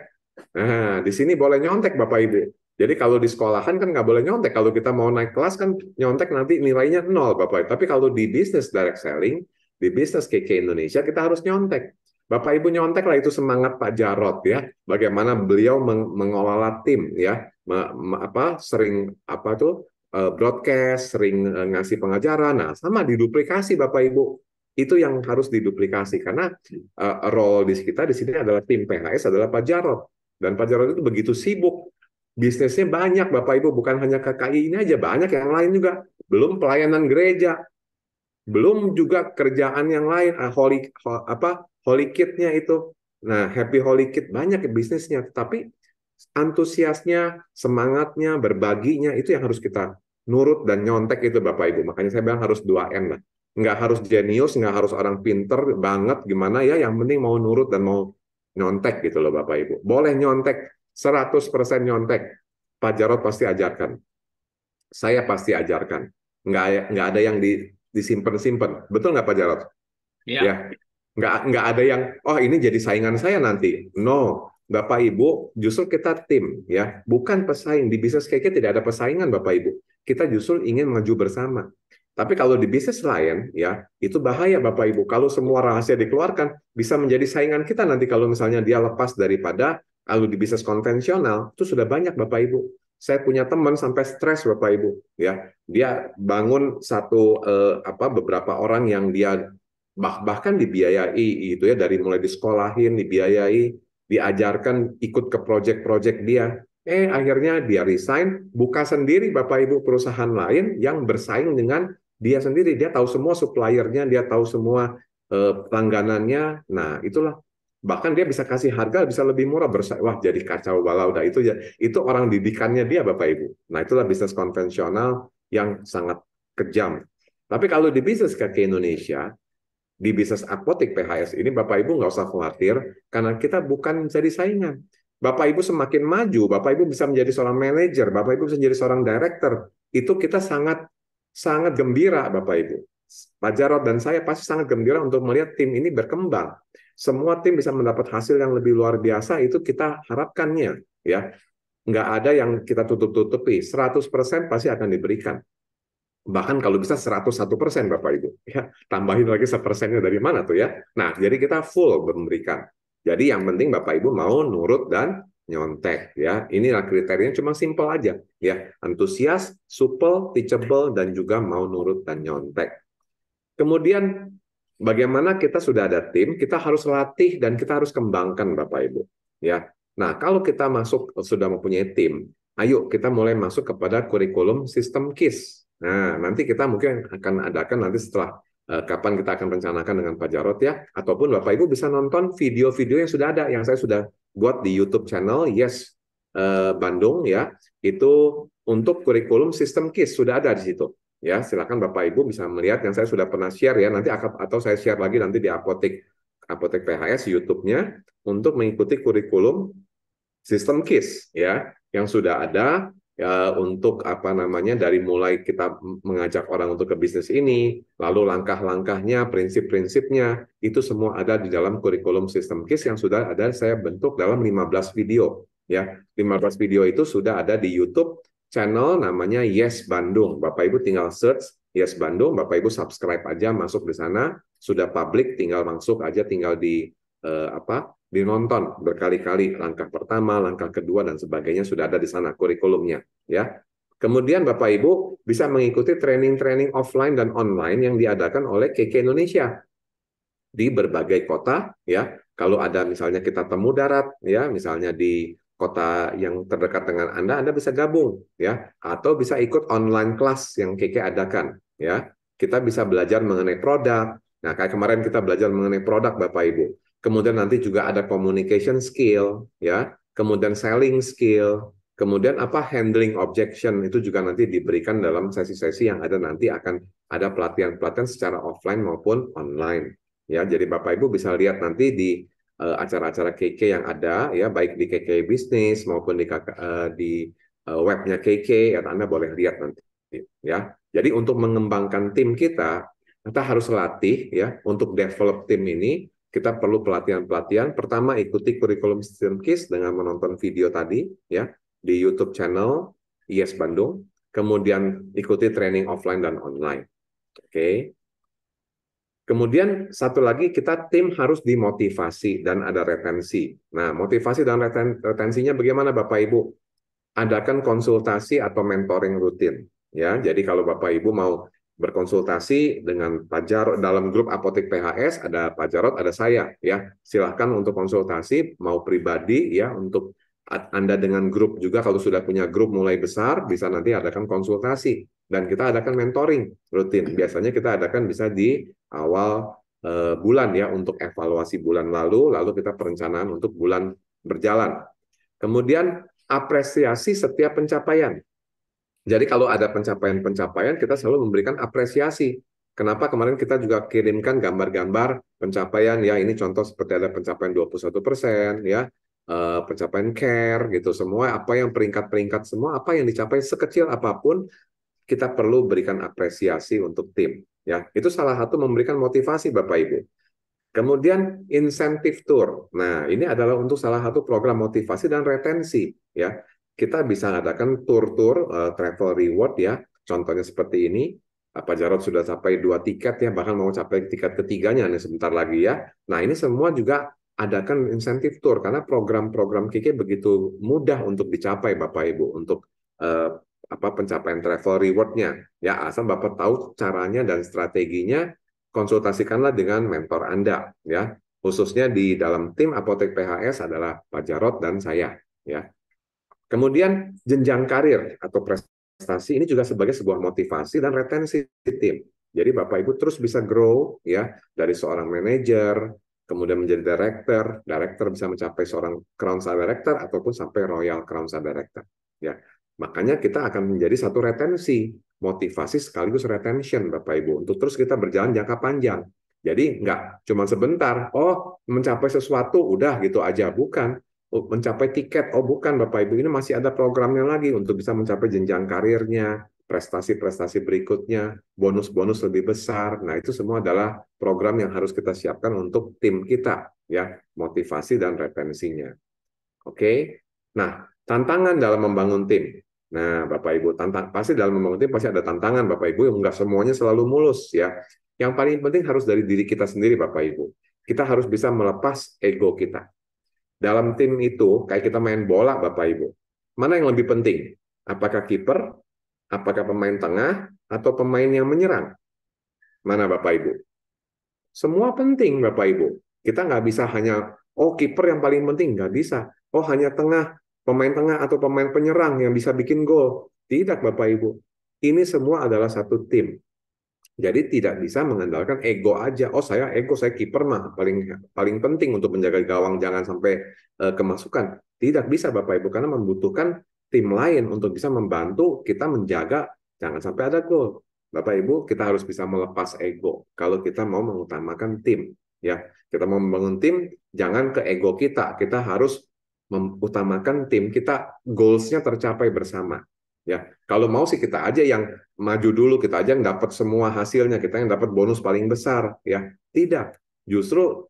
nah di sini boleh nyontek bapak ibu jadi kalau di sekolahan kan nggak boleh nyontek. Kalau kita mau naik kelas kan nyontek nanti nilainya nol, Bapak. Ibu. Tapi kalau di bisnis direct selling, di bisnis KK Indonesia kita harus nyontek. Bapak Ibu nyontek lah itu semangat Pak Jarot ya, bagaimana beliau meng mengelola tim ya, ma ma apa sering apa tuh eh, broadcast, sering eh, ngasih pengajaran. Nah, sama diduplikasi Bapak Ibu. Itu yang harus diduplikasi karena uh, role di kita di sini adalah tim PHS adalah Pak Jarot dan Pak Jarot itu begitu sibuk bisnisnya banyak Bapak Ibu bukan hanya KKI ini aja banyak yang lain juga belum pelayanan gereja belum juga kerjaan yang lain ah, ho, apa holy kitnya itu. Nah, happy holy kit banyak bisnisnya, tapi antusiasnya, semangatnya, berbaginya itu yang harus kita nurut dan nyontek itu Bapak Ibu. Makanya saya bilang harus 2N lah. Nggak harus jenius, nggak harus orang pinter banget gimana ya, yang penting mau nurut dan mau nyontek gitu loh Bapak Ibu. Boleh nyontek, 100% nyontek. Pak Jarot pasti ajarkan. Saya pasti ajarkan. Nggak, nggak ada yang di, disimpan-simpan. Betul nggak Pak Jarot? Iya. Ya nggak nggak ada yang oh ini jadi saingan saya nanti no Bapak Ibu, justru kita tim ya, bukan pesaing. Di bisnis kayaknya tidak ada pesaingan Bapak Ibu. Kita justru ingin maju bersama. Tapi kalau di bisnis lain ya, itu bahaya Bapak Ibu. Kalau semua rahasia dikeluarkan bisa menjadi saingan kita nanti kalau misalnya dia lepas daripada kalau di bisnis konvensional itu sudah banyak Bapak Ibu. Saya punya teman sampai stres Bapak Ibu ya. Dia bangun satu eh, apa beberapa orang yang dia bah bahkan dibiayai itu ya dari mulai disekolahin, dibiayai, diajarkan ikut ke proyek-proyek dia. Eh akhirnya dia resign, buka sendiri Bapak Ibu perusahaan lain yang bersaing dengan dia sendiri. Dia tahu semua suppliernya, dia tahu semua eh, pelangganannya Nah, itulah bahkan dia bisa kasih harga bisa lebih murah bersaing. Wah, jadi kacau balau dah itu ya. Itu orang didikannya dia Bapak Ibu. Nah, itulah bisnis konvensional yang sangat kejam. Tapi kalau di bisnis ke Indonesia, di bisnis apotek PHS ini Bapak Ibu nggak usah khawatir karena kita bukan jadi saingan. Bapak Ibu semakin maju, Bapak Ibu bisa menjadi seorang manajer, Bapak Ibu bisa menjadi seorang director. Itu kita sangat sangat gembira Bapak Ibu. Pak Jarod dan saya pasti sangat gembira untuk melihat tim ini berkembang. Semua tim bisa mendapat hasil yang lebih luar biasa itu kita harapkannya ya. Nggak ada yang kita tutup-tutupi, 100% pasti akan diberikan bahkan kalau bisa 101 persen Bapak Ibu. Ya, tambahin lagi sepersennya dari mana tuh ya. Nah, jadi kita full memberikan. Jadi yang penting Bapak Ibu mau nurut dan nyontek ya. Inilah kriterianya cuma simple aja ya. Antusias, supel, teachable dan juga mau nurut dan nyontek. Kemudian bagaimana kita sudah ada tim, kita harus latih dan kita harus kembangkan Bapak Ibu ya. Nah, kalau kita masuk sudah mempunyai tim, ayo kita mulai masuk kepada kurikulum sistem KIS Nah, nanti kita mungkin akan adakan nanti setelah uh, kapan kita akan rencanakan dengan Pak Jarot ya, ataupun Bapak Ibu bisa nonton video-video yang sudah ada, yang saya sudah buat di YouTube channel Yes uh, Bandung ya, itu untuk kurikulum sistem KIS sudah ada di situ. Ya, silakan Bapak Ibu bisa melihat yang saya sudah pernah share ya, nanti akan atau saya share lagi nanti di apotek apotek PHS YouTube-nya untuk mengikuti kurikulum sistem KIS ya yang sudah ada ya, untuk apa namanya dari mulai kita mengajak orang untuk ke bisnis ini, lalu langkah-langkahnya, prinsip-prinsipnya, itu semua ada di dalam kurikulum sistem KIS yang sudah ada saya bentuk dalam 15 video. Ya, 15 video itu sudah ada di YouTube channel namanya Yes Bandung. Bapak Ibu tinggal search Yes Bandung, Bapak Ibu subscribe aja masuk di sana, sudah publik, tinggal masuk aja tinggal di eh, apa dinonton berkali-kali langkah pertama, langkah kedua dan sebagainya sudah ada di sana kurikulumnya ya. Kemudian Bapak Ibu bisa mengikuti training-training offline dan online yang diadakan oleh KK Indonesia di berbagai kota ya. Kalau ada misalnya kita temu darat ya, misalnya di kota yang terdekat dengan Anda, Anda bisa gabung ya atau bisa ikut online kelas yang KK adakan ya. Kita bisa belajar mengenai produk. Nah, kayak kemarin kita belajar mengenai produk Bapak Ibu kemudian nanti juga ada communication skill, ya, kemudian selling skill, kemudian apa handling objection itu juga nanti diberikan dalam sesi-sesi yang ada nanti akan ada pelatihan-pelatihan secara offline maupun online. Ya, jadi Bapak Ibu bisa lihat nanti di eh, acara-acara KK yang ada ya baik di KK bisnis maupun di uh, di uh, webnya KK ya Anda boleh lihat nanti ya. Jadi untuk mengembangkan tim kita kita harus latih ya untuk develop tim ini kita perlu pelatihan-pelatihan. Pertama, ikuti kurikulum sistem KIS dengan menonton video tadi ya di YouTube channel IS Bandung. Kemudian ikuti training offline dan online. Oke. Kemudian satu lagi kita tim harus dimotivasi dan ada retensi. Nah, motivasi dan reten retensinya bagaimana Bapak Ibu? Adakan konsultasi atau mentoring rutin ya. Jadi kalau Bapak Ibu mau berkonsultasi dengan Pak Jarod dalam grup apotek PHS ada Pak Jarod ada saya ya silahkan untuk konsultasi mau pribadi ya untuk anda dengan grup juga kalau sudah punya grup mulai besar bisa nanti adakan konsultasi dan kita adakan mentoring rutin biasanya kita adakan bisa di awal uh, bulan ya untuk evaluasi bulan lalu lalu kita perencanaan untuk bulan berjalan kemudian apresiasi setiap pencapaian jadi kalau ada pencapaian-pencapaian, kita selalu memberikan apresiasi. Kenapa kemarin kita juga kirimkan gambar-gambar pencapaian, ya ini contoh seperti ada pencapaian 21 persen, ya eh, pencapaian care, gitu. Semua apa yang peringkat-peringkat semua, apa yang dicapai sekecil apapun, kita perlu berikan apresiasi untuk tim. Ya, itu salah satu memberikan motivasi Bapak Ibu. Kemudian insentif tour. Nah, ini adalah untuk salah satu program motivasi dan retensi, ya kita bisa mengadakan tour-tour uh, eh, travel reward ya. Contohnya seperti ini. Pak Jarod sudah sampai dua tiket ya, bahkan mau capai tiket ketiganya nih sebentar lagi ya. Nah ini semua juga adakan insentif tour karena program-program kiki begitu mudah untuk dicapai Bapak Ibu untuk uh, apa pencapaian travel rewardnya. Ya asal Bapak tahu caranya dan strateginya, konsultasikanlah dengan mentor Anda ya. Khususnya di dalam tim Apotek PHS adalah Pak Jarod dan saya ya. Kemudian jenjang karir atau prestasi ini juga sebagai sebuah motivasi dan retensi tim. Jadi Bapak Ibu terus bisa grow ya dari seorang manajer, kemudian menjadi director, director bisa mencapai seorang crown sub director ataupun sampai royal crown sub director. Ya, makanya kita akan menjadi satu retensi, motivasi sekaligus retention Bapak Ibu untuk terus kita berjalan jangka panjang. Jadi nggak cuma sebentar, oh mencapai sesuatu udah gitu aja bukan Oh, mencapai tiket. Oh bukan Bapak Ibu, ini masih ada programnya lagi untuk bisa mencapai jenjang karirnya, prestasi-prestasi berikutnya, bonus-bonus lebih besar. Nah, itu semua adalah program yang harus kita siapkan untuk tim kita, ya, motivasi dan retensinya. Oke. Nah, tantangan dalam membangun tim. Nah, Bapak Ibu, tantang pasti dalam membangun tim pasti ada tantangan, Bapak Ibu, yang enggak semuanya selalu mulus, ya. Yang paling penting harus dari diri kita sendiri, Bapak Ibu. Kita harus bisa melepas ego kita dalam tim itu kayak kita main bola Bapak Ibu. Mana yang lebih penting? Apakah kiper, apakah pemain tengah atau pemain yang menyerang? Mana Bapak Ibu? Semua penting Bapak Ibu. Kita nggak bisa hanya oh kiper yang paling penting nggak bisa. Oh hanya tengah pemain tengah atau pemain penyerang yang bisa bikin gol. Tidak Bapak Ibu. Ini semua adalah satu tim. Jadi tidak bisa mengandalkan ego aja. Oh saya ego, saya kiper mah paling paling penting untuk menjaga gawang jangan sampai uh, kemasukan. Tidak bisa Bapak Ibu karena membutuhkan tim lain untuk bisa membantu kita menjaga jangan sampai ada gol. Bapak Ibu, kita harus bisa melepas ego kalau kita mau mengutamakan tim ya. Kita mau membangun tim, jangan ke ego kita. Kita harus mengutamakan tim kita goalsnya tercapai bersama ya kalau mau sih kita aja yang maju dulu kita aja yang dapat semua hasilnya kita yang dapat bonus paling besar ya tidak justru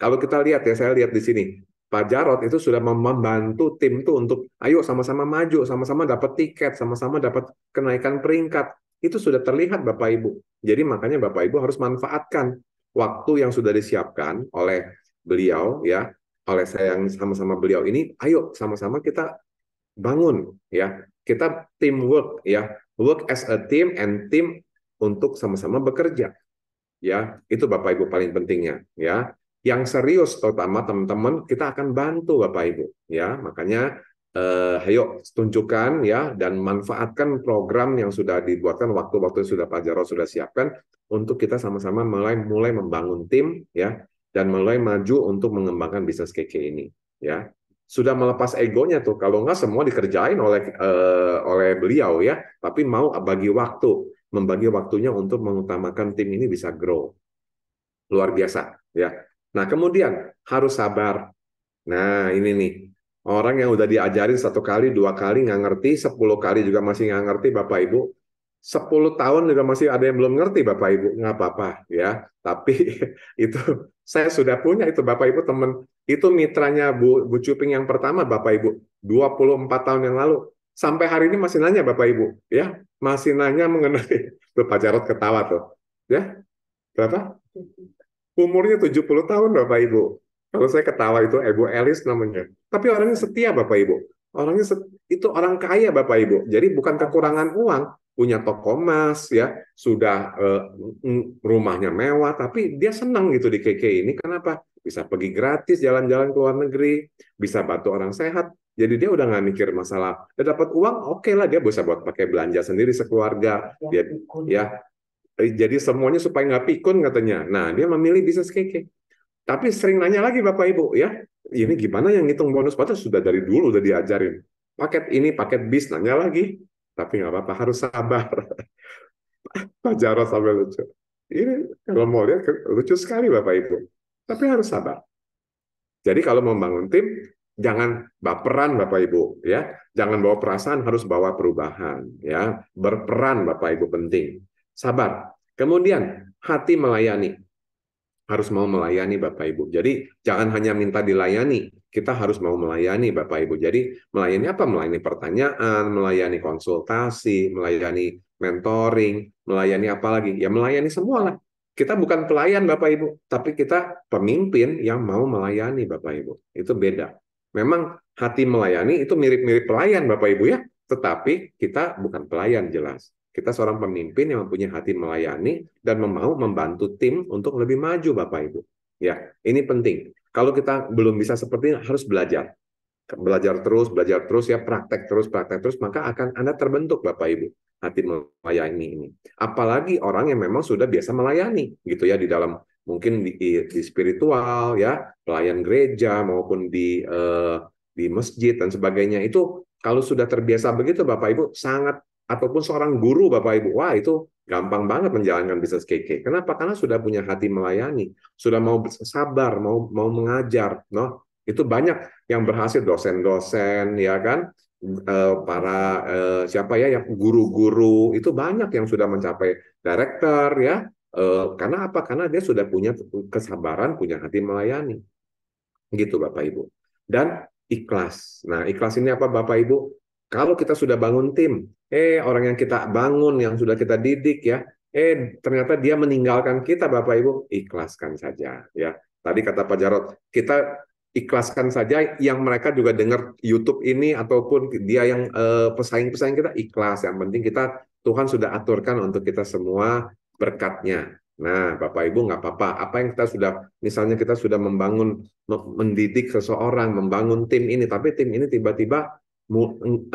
kalau kita lihat ya saya lihat di sini Pak Jarot itu sudah membantu tim tuh untuk ayo sama-sama maju, sama-sama dapat tiket, sama-sama dapat kenaikan peringkat. Itu sudah terlihat Bapak Ibu. Jadi makanya Bapak Ibu harus manfaatkan waktu yang sudah disiapkan oleh beliau ya, oleh saya yang sama-sama beliau ini, ayo sama-sama kita bangun ya kita teamwork ya work as a team and team untuk sama-sama bekerja ya itu bapak ibu paling pentingnya ya yang serius terutama teman-teman kita akan bantu bapak ibu ya makanya eh, ayo tunjukkan ya dan manfaatkan program yang sudah dibuatkan waktu-waktu sudah Pak Jarod sudah siapkan untuk kita sama-sama mulai mulai membangun tim ya dan mulai maju untuk mengembangkan bisnis KK ini ya sudah melepas egonya tuh. Kalau nggak semua dikerjain oleh uh, oleh beliau ya, tapi mau bagi waktu, membagi waktunya untuk mengutamakan tim ini bisa grow. Luar biasa ya. Nah, kemudian harus sabar. Nah, ini nih. Orang yang udah diajarin satu kali, dua kali nggak ngerti, sepuluh kali juga masih nggak ngerti, Bapak Ibu. Sepuluh tahun juga masih ada yang belum ngerti, Bapak Ibu. Nggak apa-apa, ya. Tapi itu saya sudah punya itu Bapak Ibu teman itu mitranya Bu, Bu Cuping yang pertama Bapak Ibu 24 tahun yang lalu. Sampai hari ini masih nanya Bapak Ibu, ya. Masih nanya mengenai tuh Pak Jarot ketawa tuh. Ya. Berapa? Umurnya 70 tahun Bapak Ibu. Kalau saya ketawa itu Ibu Elis namanya. Tapi orangnya setia Bapak Ibu. Orangnya set, itu orang kaya Bapak Ibu. Jadi bukan kekurangan uang, punya toko emas ya sudah uh, rumahnya mewah tapi dia senang gitu di KK ini kenapa bisa pergi gratis jalan-jalan ke luar negeri, bisa bantu orang sehat. Jadi dia udah nggak mikir masalah. Dia dapat uang, oke okay lah dia bisa buat pakai belanja sendiri sekeluarga. Iya, dia ya eh, jadi semuanya supaya nggak pikun katanya. Nah dia memilih bisnis keke. Tapi sering nanya lagi bapak ibu ya, ini gimana yang ngitung bonus padahal sudah dari dulu udah diajarin. Paket ini paket bis nanya lagi, tapi nggak apa-apa harus sabar. Pak Jarod sampai lucu. Ini kalau mau lihat lucu sekali bapak ibu tapi harus sabar. Jadi kalau membangun tim, jangan baperan Bapak Ibu ya. Jangan bawa perasaan, harus bawa perubahan ya. Berperan Bapak Ibu penting. Sabar. Kemudian hati melayani. Harus mau melayani Bapak Ibu. Jadi jangan hanya minta dilayani, kita harus mau melayani Bapak Ibu. Jadi melayani apa? Melayani pertanyaan, melayani konsultasi, melayani mentoring, melayani apa lagi? Ya melayani semua lah. Kita bukan pelayan Bapak Ibu, tapi kita pemimpin yang mau melayani Bapak Ibu. Itu beda. Memang hati melayani itu mirip-mirip pelayan Bapak Ibu ya, tetapi kita bukan pelayan jelas. Kita seorang pemimpin yang mempunyai hati melayani dan mau membantu tim untuk lebih maju Bapak Ibu. Ya, ini penting. Kalau kita belum bisa seperti ini harus belajar. Belajar terus, belajar terus ya, praktek terus, praktek terus, maka akan Anda terbentuk Bapak Ibu hati melayani ini. Apalagi orang yang memang sudah biasa melayani gitu ya di dalam mungkin di, di spiritual ya, pelayan gereja maupun di eh, di masjid dan sebagainya itu kalau sudah terbiasa begitu Bapak Ibu sangat ataupun seorang guru Bapak Ibu, wah itu gampang banget menjalankan bisnis KK. Kenapa? Karena sudah punya hati melayani, sudah mau sabar, mau mau mengajar, no? Itu banyak yang berhasil dosen-dosen ya kan Eh, para eh, siapa ya yang guru-guru itu banyak yang sudah mencapai director ya eh, karena apa karena dia sudah punya kesabaran punya hati melayani gitu bapak ibu dan ikhlas nah ikhlas ini apa bapak ibu kalau kita sudah bangun tim eh orang yang kita bangun yang sudah kita didik ya eh ternyata dia meninggalkan kita Bapak Ibu, ikhlaskan saja ya. Tadi kata Pak jarod, kita ikhlaskan saja yang mereka juga dengar YouTube ini ataupun dia yang eh, pesaing-pesaing uh, kita ikhlas. Yang penting kita Tuhan sudah aturkan untuk kita semua berkatnya. Nah, Bapak Ibu nggak apa-apa. Apa yang kita sudah, misalnya kita sudah membangun, mendidik seseorang, membangun tim ini, tapi tim ini tiba-tiba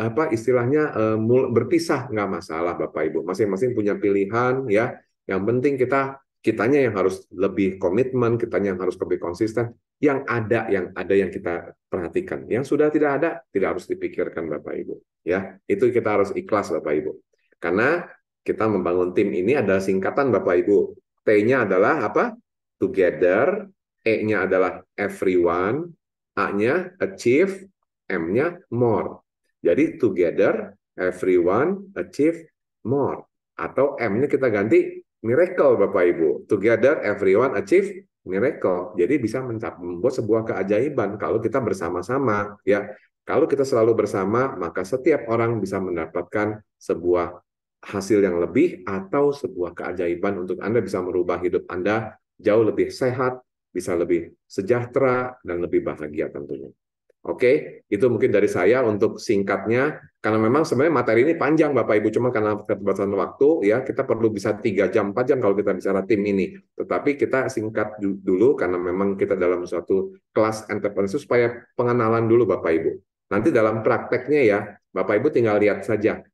apa istilahnya eh, berpisah nggak masalah Bapak Ibu. Masing-masing punya pilihan ya. Yang penting kita kitanya yang harus lebih komitmen, kitanya yang harus lebih konsisten yang ada yang ada yang kita perhatikan. Yang sudah tidak ada tidak harus dipikirkan Bapak Ibu, ya. Itu kita harus ikhlas Bapak Ibu. Karena kita membangun tim ini adalah singkatan Bapak Ibu. T-nya adalah apa? Together, E-nya adalah everyone, A-nya achieve, M-nya more. Jadi together, everyone, achieve, more. Atau M-nya kita ganti miracle Bapak Ibu. Together, everyone achieve miracle. Jadi bisa membuat sebuah keajaiban kalau kita bersama-sama ya. Kalau kita selalu bersama, maka setiap orang bisa mendapatkan sebuah hasil yang lebih atau sebuah keajaiban untuk Anda bisa merubah hidup Anda jauh lebih sehat, bisa lebih sejahtera dan lebih bahagia tentunya. Oke, itu mungkin dari saya untuk singkatnya, karena memang sebenarnya materi ini panjang Bapak Ibu, cuma karena keterbatasan waktu ya kita perlu bisa tiga jam, empat jam kalau kita bicara tim ini. Tetapi kita singkat dulu karena memang kita dalam suatu kelas entrepreneurship supaya pengenalan dulu Bapak Ibu. Nanti dalam prakteknya ya, Bapak Ibu tinggal lihat saja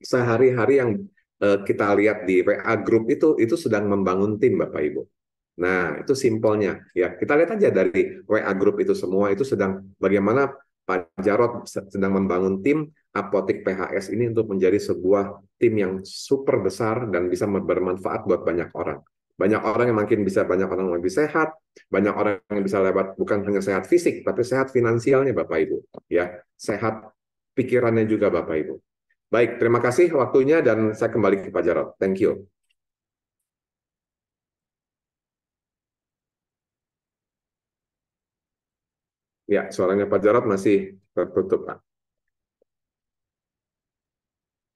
sehari-hari yang eh, kita lihat di WA group itu itu sedang membangun tim Bapak Ibu. Nah, itu simpelnya ya. Kita lihat aja dari WA group itu semua itu sedang bagaimana Pak Jarot sedang membangun tim apotik PHS ini untuk menjadi sebuah tim yang super besar dan bisa bermanfaat buat banyak orang. Banyak orang yang makin bisa banyak orang lebih sehat, banyak orang yang bisa lewat bukan hanya sehat fisik tapi sehat finansialnya Bapak Ibu, ya. Sehat pikirannya juga Bapak Ibu. Baik, terima kasih waktunya dan saya kembali ke Pak Jarot. Thank you. Ya, suaranya Pak Jarod masih tertutup, Pak.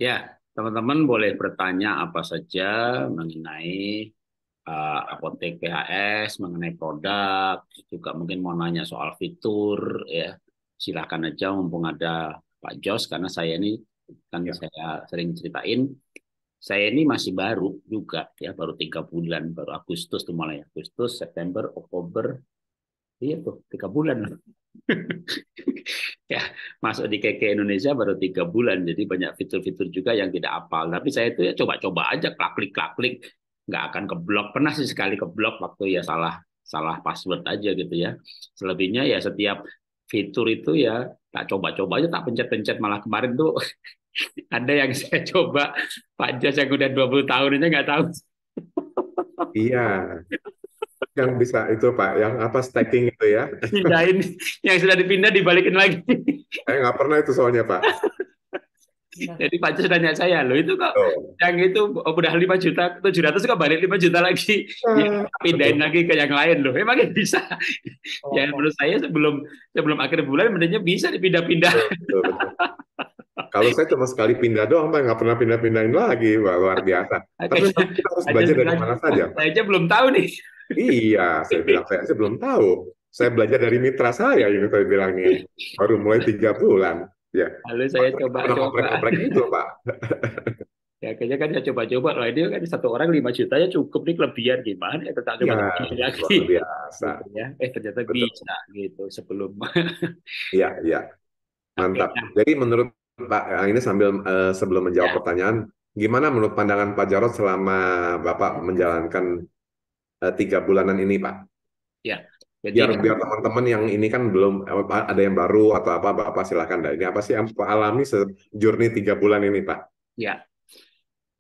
Ya, teman-teman boleh bertanya apa saja mengenai uh, apotek PHS, mengenai produk, juga mungkin mau nanya soal fitur, ya silahkan aja mumpung ada Pak Jos, karena saya ini kan ya. saya sering ceritain, saya ini masih baru juga ya, baru tiga bulan, baru Agustus tuh mulai Agustus, September, Oktober, Iya tuh, tiga bulan. ya, masuk di KK Indonesia baru tiga bulan, jadi banyak fitur-fitur juga yang tidak apal. Tapi saya itu ya coba-coba aja, klik klik nggak akan keblok. Pernah sih sekali keblok waktu ya salah salah password aja gitu ya. Selebihnya ya setiap fitur itu ya tak coba-coba aja, tak pencet-pencet. Malah kemarin tuh ada yang saya coba, Pak Jas yang udah 20 tahun ini nggak tahu. Iya yang bisa itu Pak, yang apa stacking itu ya. Pindahin yang sudah dipindah dibalikin lagi. Saya eh, nggak pernah itu soalnya Pak. Jadi Pak Cus tanya saya, loh itu kok oh. yang itu oh, udah lima juta, 700 kok balik lima juta lagi, eh, ya, pindahin Betul. lagi ke yang lain loh. Emangnya bisa? Oh. Ya menurut saya sebelum sebelum akhir bulan mendingnya bisa dipindah-pindah. Kalau saya cuma sekali pindah doang, Pak, nggak pernah pindah-pindahin lagi, Wah, luar biasa. Tapi kita harus belajar dari mana saja. Saya aja belum tahu nih. Iya, saya bilang saya, saya belum tahu. Saya belajar dari mitra saya yang saya bilangnya. Baru mulai tiga bulan. Ya. Lalu saya coba-coba. itu, Pak. ya kayaknya kan ya coba-coba lah ini kan satu orang lima juta ya cukup nih kelebihan gimana ya tetap coba ya, lagi biasa. Gitu ya eh ternyata Betul. bisa gitu sebelum ya ya mantap nah. jadi menurut Pak eh, ini sambil uh, sebelum menjawab ya. pertanyaan gimana menurut pandangan Pak Jarod selama Bapak menjalankan Eh, tiga bulanan ini Pak. Ya. Jadi biar, biar teman-teman yang ini kan belum ada yang baru atau apa apa, silahkan. Nah, ini apa sih yang alami sejurni tiga bulan ini Pak? Ya.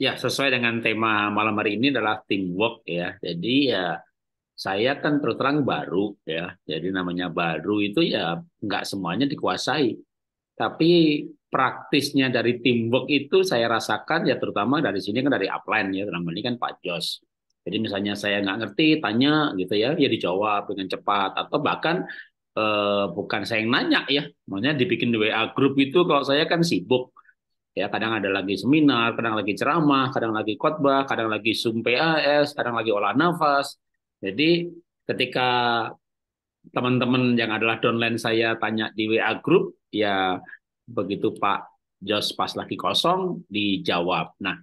Ya, sesuai dengan tema malam hari ini adalah teamwork ya. Jadi ya saya kan terus terang baru ya. Jadi namanya baru itu ya nggak semuanya dikuasai. Tapi praktisnya dari teamwork itu saya rasakan ya terutama dari sini kan dari upline ya, terutama ini kan Pak Jos jadi misalnya saya nggak ngerti, tanya gitu ya, ya dijawab dengan cepat atau bahkan eh, bukan saya yang nanya ya, maksudnya dibikin di WA grup itu kalau saya kan sibuk ya kadang ada lagi seminar, kadang lagi ceramah, kadang lagi khotbah, kadang lagi sum PAS, kadang lagi olah nafas. Jadi ketika teman-teman yang adalah downline saya tanya di WA grup, ya begitu Pak Jos pas lagi kosong dijawab. Nah,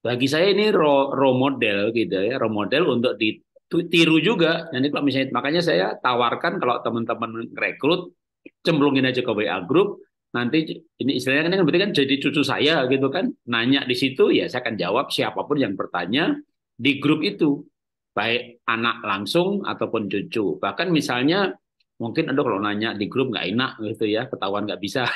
bagi saya ini role, model gitu ya, role model untuk ditiru juga. Nanti kalau misalnya makanya saya tawarkan kalau teman-teman rekrut cemplungin aja ke WA group, nanti ini istilahnya kan berarti kan jadi cucu saya gitu kan. Nanya di situ ya saya akan jawab siapapun yang bertanya di grup itu. Baik anak langsung ataupun cucu. Bahkan misalnya mungkin ada kalau nanya di grup nggak enak gitu ya, ketahuan nggak bisa.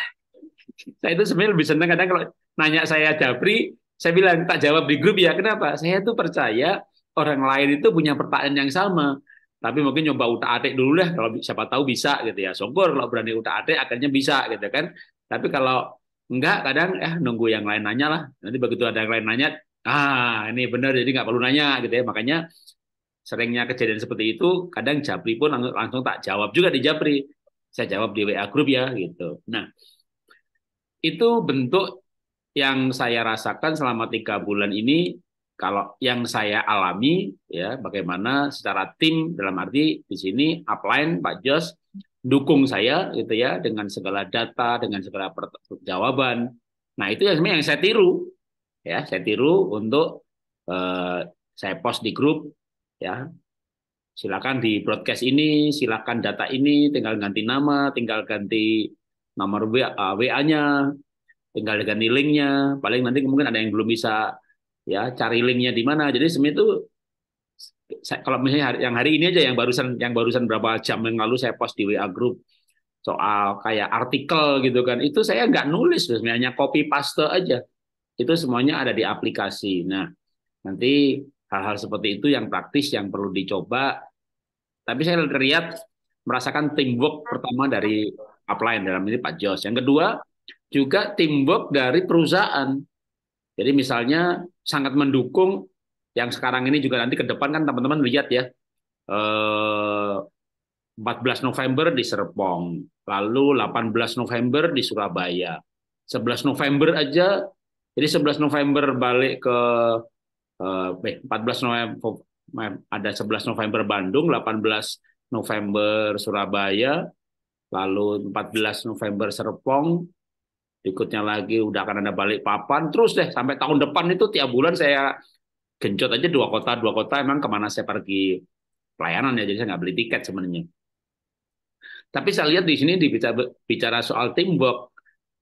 saya itu sebenarnya lebih senang kadang kalau nanya saya Jabri, saya bilang tak jawab di grup ya. Kenapa? Saya tuh percaya orang lain itu punya pertanyaan yang sama. Tapi mungkin nyoba utak atik dulu deh kalau siapa tahu bisa gitu ya. Syukur kalau berani utak atik akhirnya bisa gitu kan. Tapi kalau enggak kadang eh nunggu yang lain nanya lah. Nanti begitu ada yang lain nanya, ah ini benar jadi nggak perlu nanya gitu ya. Makanya seringnya kejadian seperti itu kadang Japri pun langsung, langsung tak jawab juga di Japri saya jawab di WA grup ya gitu nah itu bentuk yang saya rasakan selama tiga bulan ini kalau yang saya alami ya bagaimana secara tim dalam arti di sini upline Pak Jos dukung saya gitu ya dengan segala data dengan segala jawaban nah itu yang sebenarnya yang saya tiru ya saya tiru untuk eh, saya post di grup ya silakan di broadcast ini silakan data ini tinggal ganti nama tinggal ganti nomor eh, WA-nya tinggal ganti linknya paling nanti mungkin ada yang belum bisa ya cari linknya di mana jadi sebenarnya itu kalau misalnya hari, yang hari ini aja yang barusan yang barusan berapa jam yang lalu saya post di WA group soal kayak artikel gitu kan itu saya nggak nulis sebenarnya hanya copy paste aja itu semuanya ada di aplikasi nah nanti hal-hal seperti itu yang praktis yang perlu dicoba tapi saya lihat merasakan teamwork pertama dari upline dalam ini Pak Jos yang kedua juga teamwork dari perusahaan. Jadi misalnya sangat mendukung yang sekarang ini juga nanti ke depan kan teman-teman lihat ya. Eh, 14 November di Serpong, lalu 18 November di Surabaya. 11 November aja. Jadi 11 November balik ke eh 14 November oh, ada 11 November Bandung, 18 November Surabaya, lalu 14 November Serpong, berikutnya lagi udah akan ada balik papan terus deh sampai tahun depan itu tiap bulan saya gencot aja dua kota dua kota emang kemana saya pergi pelayanan ya jadi saya nggak beli tiket sebenarnya tapi saya lihat di sini dibicara bicara soal timbok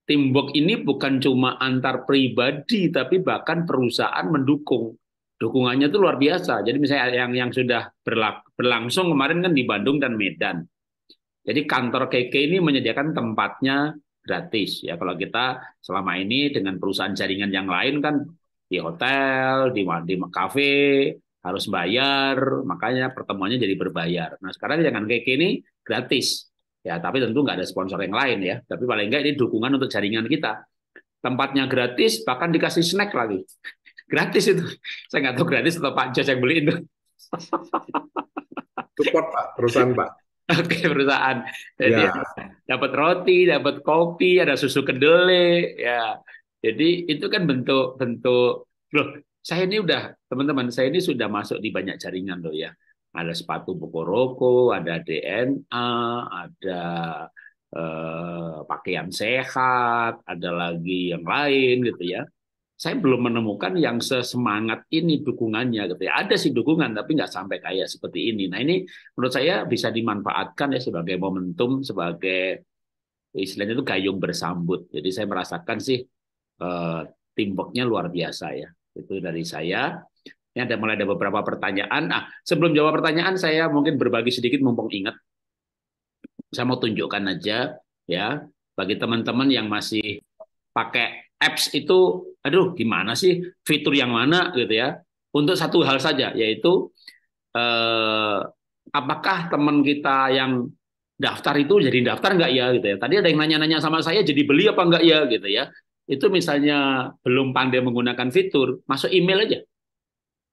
timbok ini bukan cuma antar pribadi tapi bahkan perusahaan mendukung dukungannya itu luar biasa. Jadi misalnya yang yang sudah berlangsung kemarin kan di Bandung dan Medan. Jadi kantor KK ini menyediakan tempatnya gratis ya kalau kita selama ini dengan perusahaan jaringan yang lain kan di hotel di di kafe harus bayar makanya pertemuannya jadi berbayar nah sekarang jangan kayak gini gratis ya tapi tentu nggak ada sponsor yang lain ya tapi paling nggak ini dukungan untuk jaringan kita tempatnya gratis bahkan dikasih snack lagi gratis itu saya nggak tahu gratis atau Pak Jos yang beliin support Pak perusahaan Pak Oke, okay, perusahaan. Jadi yeah. dapat roti, dapat kopi, ada susu kedele, ya. Jadi itu kan bentuk bentuk loh, saya ini udah teman-teman, saya ini sudah masuk di banyak jaringan loh ya. Ada sepatu buku roko, ada DNA, ada eh, pakaian sehat, ada lagi yang lain gitu ya saya belum menemukan yang sesemangat ini dukungannya gitu ya. Ada sih dukungan tapi nggak sampai kayak seperti ini. Nah ini menurut saya bisa dimanfaatkan ya sebagai momentum sebagai istilahnya itu gayung bersambut. Jadi saya merasakan sih eh, luar biasa ya. Itu dari saya. Ini ada mulai ada beberapa pertanyaan. Ah sebelum jawab pertanyaan saya mungkin berbagi sedikit mumpung ingat. Saya mau tunjukkan aja ya bagi teman-teman yang masih pakai apps itu aduh gimana sih fitur yang mana gitu ya untuk satu hal saja yaitu eh, apakah teman kita yang daftar itu jadi daftar nggak ya gitu ya tadi ada yang nanya-nanya sama saya jadi beli apa nggak ya gitu ya itu misalnya belum pandai menggunakan fitur masuk email aja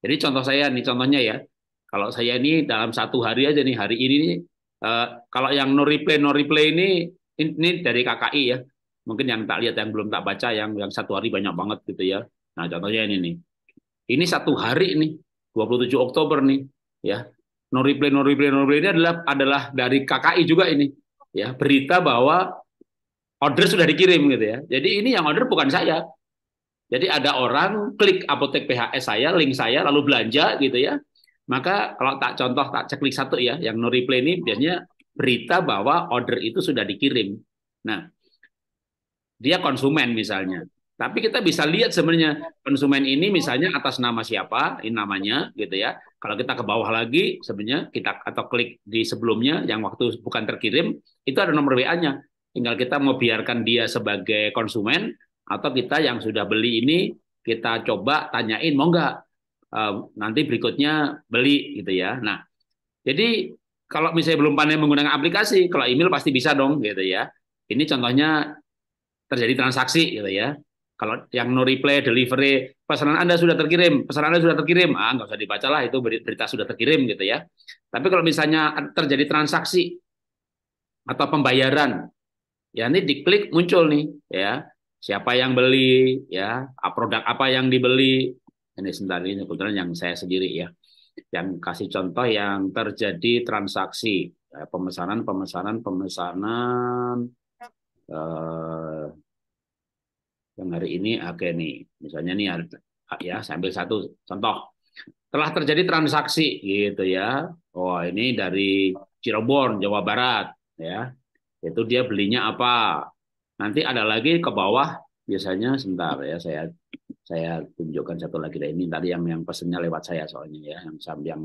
jadi contoh saya nih contohnya ya kalau saya ini dalam satu hari aja nih hari ini eh, kalau yang no replay no replay ini ini dari KKI ya mungkin yang tak lihat yang belum tak baca yang yang satu hari banyak banget gitu ya nah contohnya ini nih ini satu hari nih 27 Oktober nih ya no replay no replay no replay ini adalah adalah dari KKI juga ini ya berita bahwa order sudah dikirim gitu ya jadi ini yang order bukan saya jadi ada orang klik apotek PHS saya link saya lalu belanja gitu ya maka kalau tak contoh tak ceklik satu ya yang no replay ini biasanya berita bahwa order itu sudah dikirim nah dia konsumen misalnya. Tapi kita bisa lihat sebenarnya konsumen ini misalnya atas nama siapa, ini namanya gitu ya. Kalau kita ke bawah lagi sebenarnya kita atau klik di sebelumnya yang waktu bukan terkirim, itu ada nomor WA-nya. Tinggal kita mau biarkan dia sebagai konsumen atau kita yang sudah beli ini kita coba tanyain mau nggak eh, nanti berikutnya beli gitu ya. Nah, jadi kalau misalnya belum pandai menggunakan aplikasi, kalau email pasti bisa dong gitu ya. Ini contohnya terjadi transaksi gitu ya. Kalau yang no reply delivery pesanan Anda sudah terkirim, pesanan Anda sudah terkirim, ah nggak usah dibacalah, itu berita sudah terkirim gitu ya. Tapi kalau misalnya terjadi transaksi atau pembayaran, ya ini diklik muncul nih ya siapa yang beli ya ah, produk apa yang dibeli ini sebentar ini kebetulan yang saya sendiri ya yang kasih contoh yang terjadi transaksi pemesanan pemesanan pemesanan Eh, yang hari ini oke okay, nih misalnya nih ya sambil satu contoh telah terjadi transaksi gitu ya oh ini dari Cirebon Jawa Barat ya itu dia belinya apa nanti ada lagi ke bawah biasanya sebentar ya saya saya tunjukkan satu lagi deh ini tadi yang yang pesennya lewat saya soalnya ya yang yang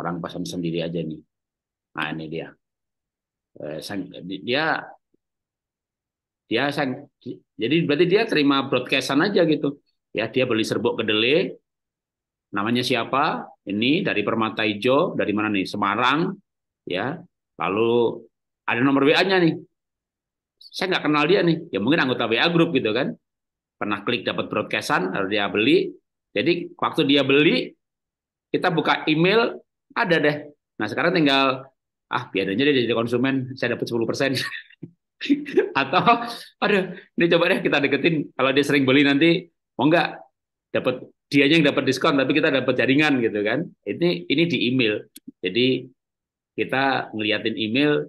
orang pesan sendiri aja nih nah ini dia eh, dia dia sang, jadi berarti dia terima broadcastan aja gitu. Ya, dia beli serbuk kedelai. Namanya siapa? Ini dari Permata Hijau dari mana nih? Semarang, ya. Lalu ada nomor WA-nya nih. Saya nggak kenal dia nih. Ya mungkin anggota WA grup gitu kan. Pernah klik dapat broadcastan, lalu dia beli. Jadi waktu dia beli, kita buka email, ada deh. Nah sekarang tinggal ah biar aja dia jadi konsumen saya dapat 10 persen atau aduh ini coba deh kita deketin kalau dia sering beli nanti mau nggak dapat dia yang dapat diskon tapi kita dapat jaringan gitu kan ini ini di email jadi kita ngeliatin email